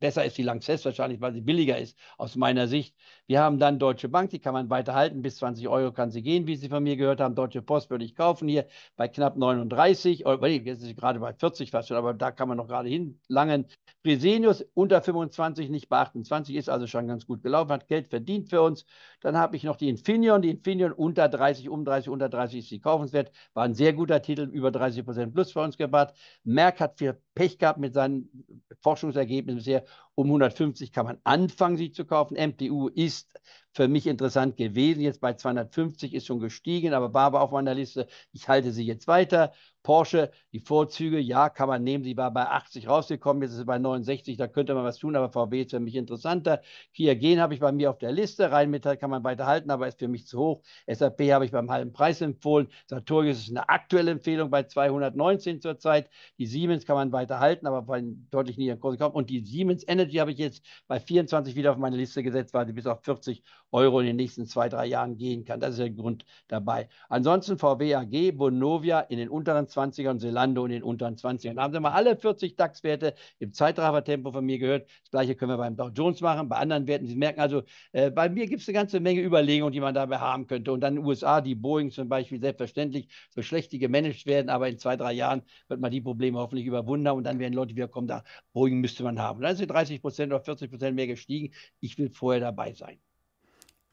besser ist die Lanxess wahrscheinlich, weil sie billiger ist, aus meiner Sicht. Wir haben dann Deutsche Bank, die kann man weiterhalten, bis 20 Euro kann sie gehen, wie Sie von mir gehört haben. Deutsche Post würde ich kaufen hier bei knapp 39, oder, jetzt ist sie gerade bei 40 fast schon, aber da kann man noch gerade hinlangen. Fresenius unter 25, nicht bei 28, ist also schon ganz gut gelaufen, hat Geld verdient für uns. Dann habe ich noch die Infineon, die Infineon unter 30, um 30, unter 30 ist sie kaufenswert, war ein sehr guter Titel, über 30 Prozent plus für uns gebracht. Merck hat viel Pech gehabt mit seinen Forschungsergebnissen bisher. Um 150 kann man anfangen, sie zu kaufen. MTU ist für mich interessant gewesen. Jetzt bei 250 ist schon gestiegen, aber war aber auf meiner Liste. Ich halte sie jetzt weiter. Porsche, die Vorzüge, ja, kann man nehmen. Sie war bei 80 rausgekommen, jetzt ist sie bei 69, da könnte man was tun, aber VW ist für mich interessanter. Kia Gen habe ich bei mir auf der Liste, Rheinmetall kann man weiterhalten, aber ist für mich zu hoch. SAP habe ich beim halben Preis empfohlen. Saturgis ist eine aktuelle Empfehlung bei 219 zurzeit. Die Siemens kann man weiterhalten, aber bei deutlich niedrigen Kurs gekauft. Und die Siemens Energy habe ich jetzt bei 24 wieder auf meine Liste gesetzt, weil sie bis auf 40 Euro in den nächsten zwei, drei Jahren gehen kann. Das ist der Grund dabei. Ansonsten VW AG, Bonovia in den unteren 20ern, Selando in den unteren 20ern. Da haben Sie mal alle 40 DAX-Werte im Zeitraffertempo von mir gehört. Das gleiche können wir beim Dow Jones machen, bei anderen Werten. Sie merken also, äh, bei mir gibt es eine ganze Menge Überlegungen, die man dabei haben könnte. Und dann in den USA, die Boeing zum Beispiel, selbstverständlich, so schlecht die gemanagt werden, aber in zwei, drei Jahren wird man die Probleme hoffentlich überwunden und dann werden Leute wieder kommen, da Boeing müsste man haben. Und dann sind 30 Prozent oder 40 Prozent mehr gestiegen. Ich will vorher dabei sein.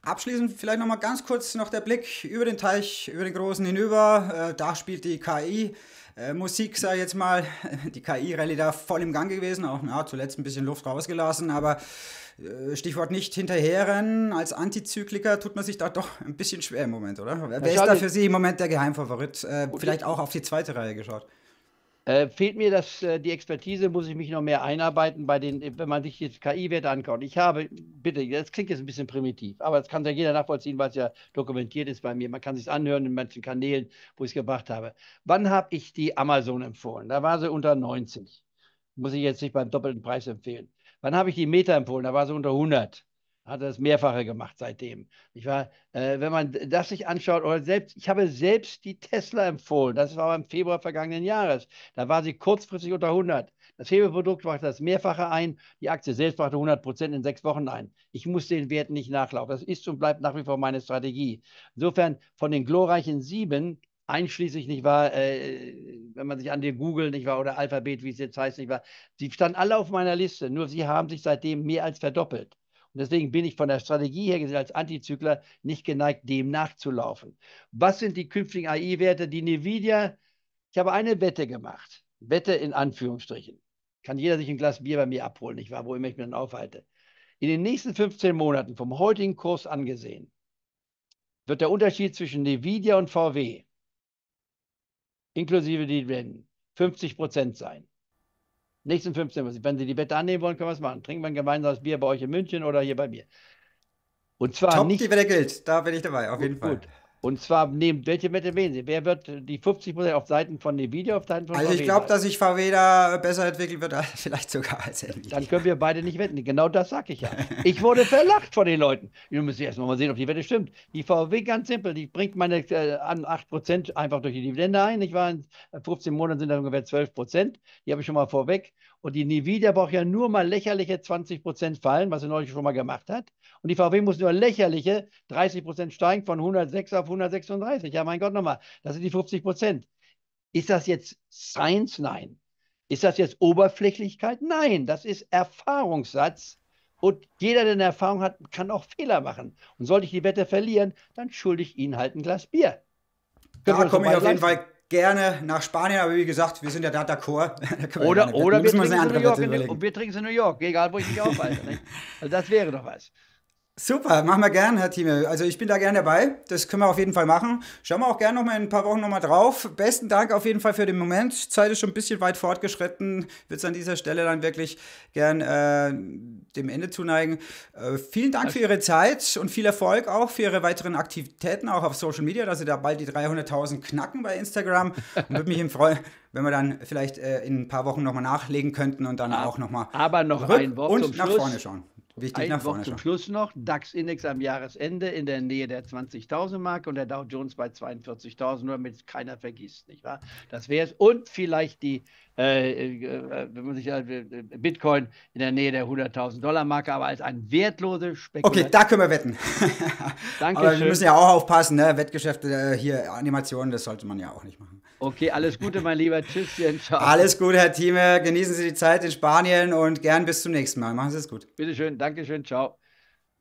Abschließend vielleicht nochmal ganz kurz noch der Blick über den Teich, über den Großen hinüber. Äh, da spielt die KI. Äh, Musik, sag ich jetzt mal, die KI-Rallye da voll im Gang gewesen, auch ja, zuletzt ein bisschen Luft rausgelassen, aber äh, Stichwort nicht hinterherrennen, als Antizykliker tut man sich da doch ein bisschen schwer im Moment, oder? Wer ist da für Sie im Moment der Geheimfavorit? Äh, vielleicht auch auf die zweite Reihe geschaut. Äh, fehlt mir das, äh, die Expertise, muss ich mich noch mehr einarbeiten bei den, wenn man sich jetzt KI-Werte anschaut. Ich habe, bitte, das klingt jetzt ein bisschen primitiv, aber das kann ja jeder nachvollziehen, weil es ja dokumentiert ist bei mir. Man kann es sich anhören in manchen Kanälen, wo ich es gemacht habe. Wann habe ich die Amazon empfohlen? Da war sie unter 90. Muss ich jetzt nicht beim doppelten Preis empfehlen. Wann habe ich die Meta empfohlen? Da war sie unter 100 hat er das mehrfache gemacht seitdem. Ich war, äh, wenn man das sich anschaut, oder selbst, ich habe selbst die Tesla empfohlen. Das war im Februar vergangenen Jahres. Da war sie kurzfristig unter 100. Das Hebeprodukt brachte das Mehrfache ein. Die Aktie selbst brachte 100 Prozent in sechs Wochen ein. Ich muss den Wert nicht nachlaufen. Das ist und bleibt nach wie vor meine Strategie. Insofern von den glorreichen sieben einschließlich nicht wahr, äh, wenn man sich an den Google nicht wahr oder Alphabet, wie es jetzt heißt, nicht wahr, die standen alle auf meiner Liste. Nur sie haben sich seitdem mehr als verdoppelt. Und deswegen bin ich von der Strategie her gesehen als Antizykler nicht geneigt, dem nachzulaufen. Was sind die künftigen AI-Werte, die Nvidia? Ich habe eine Wette gemacht. Wette in Anführungsstrichen. Kann jeder sich ein Glas Bier bei mir abholen, nicht wahr? Wo immer ich mich dann aufhalte. In den nächsten 15 Monaten vom heutigen Kurs angesehen, wird der Unterschied zwischen Nvidia und VW inklusive Dividenden 50 Prozent sein. Nächsten 15 Uhr. Wenn Sie die Wette annehmen wollen, können wir es machen. Trinken wir ein gemeinsames Bier bei euch in München oder hier bei mir. Und zwar Top, nicht. Die Wette gilt. Da bin ich dabei, auf gut, jeden Fall. Gut. Und zwar neben welche Wette wählen Sie? Wer wird die 50% auf Seiten von Nvidia auf Seiten von Also ich glaube, dass sich VW da besser entwickeln wird, vielleicht sogar als Nvidia. Dann können wir beide nicht wetten. Genau das sage ich ja. ich wurde verlacht von den Leuten. Ihr müsst erst mal sehen, ob die Wette stimmt. Die VW ganz simpel, die bringt meine äh, 8% einfach durch die Dividende ein. Ich war in 15 Monaten sind das ungefähr 12%. Die habe ich schon mal vorweg. Und die Nvidia braucht ja nur mal lächerliche 20 Prozent fallen, was sie neulich schon mal gemacht hat. Und die VW muss nur lächerliche 30 Prozent steigen von 106 auf 136. Ja, mein Gott, nochmal, das sind die 50 Prozent. Ist das jetzt Science? Nein. Ist das jetzt Oberflächlichkeit? Nein, das ist Erfahrungssatz. Und jeder, der eine Erfahrung hat, kann auch Fehler machen. Und sollte ich die Wette verlieren, dann schulde ich Ihnen halt ein Glas Bier. Können da komme ich auf jeden Fall gerne nach Spanien, aber wie gesagt, wir sind ja da d'accord. oder wir oder wir, trinken es in New York, egal wo ich mich aufhalte. also das wäre doch was. Super, machen wir gern, Herr Thieme. Also ich bin da gern dabei. Das können wir auf jeden Fall machen. Schauen wir auch gerne nochmal in ein paar Wochen nochmal drauf. Besten Dank auf jeden Fall für den Moment. Zeit ist schon ein bisschen weit fortgeschritten. Wird es an dieser Stelle dann wirklich gern äh, dem Ende zuneigen. Äh, vielen Dank für Ihre Zeit und viel Erfolg auch für Ihre weiteren Aktivitäten, auch auf Social Media, dass Sie da bald die 300.000 knacken bei Instagram. Und würde mich freuen, wenn wir dann vielleicht äh, in ein paar Wochen nochmal nachlegen könnten und dann aber, ah, auch nochmal. Aber noch ein Wort und zum nach Schluss. vorne schauen. Wichtig Ein Wort zum Schluss noch. DAX-Index am Jahresende in der Nähe der 20.000-Marke und der Dow Jones bei 42.000, nur damit es keiner vergisst, nicht wahr? Das wäre es. Und vielleicht die, äh, äh, wenn man sich äh, Bitcoin in der Nähe der 100.000-Dollar-Marke, aber als ein wertlose Spekulation. Okay, da können wir wetten. Danke. aber wir müssen ja auch aufpassen, ne? Wettgeschäfte äh, hier, Animationen, das sollte man ja auch nicht machen. Okay, alles Gute, mein lieber Tschüsschen. Ciao. Alles Gute, Herr Thieme. Genießen Sie die Zeit in Spanien und gern bis zum nächsten Mal. Machen Sie es gut. Bitteschön, Dankeschön, ciao.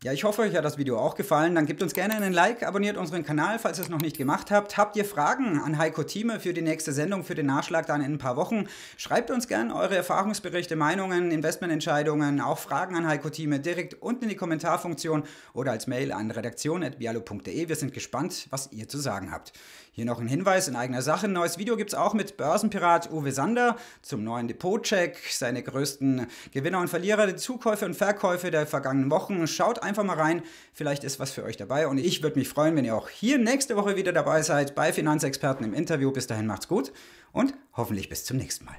Ja, ich hoffe, euch hat das Video auch gefallen. Dann gebt uns gerne einen Like, abonniert unseren Kanal, falls ihr es noch nicht gemacht habt. Habt ihr Fragen an Heiko Thieme für die nächste Sendung, für den Nachschlag dann in ein paar Wochen? Schreibt uns gerne eure Erfahrungsberichte, Meinungen, Investmententscheidungen, auch Fragen an Heiko Thieme direkt unten in die Kommentarfunktion oder als Mail an redaktion.bialo.de. Wir sind gespannt, was ihr zu sagen habt. Hier noch ein Hinweis in eigener Sache. Ein neues Video gibt es auch mit Börsenpirat Uwe Sander zum neuen Depotcheck, seine größten Gewinner und Verlierer, die Zukäufe und Verkäufe der vergangenen Wochen. Schaut einfach mal rein, vielleicht ist was für euch dabei und ich würde mich freuen, wenn ihr auch hier nächste Woche wieder dabei seid bei Finanzexperten im Interview. Bis dahin macht's gut und hoffentlich bis zum nächsten Mal.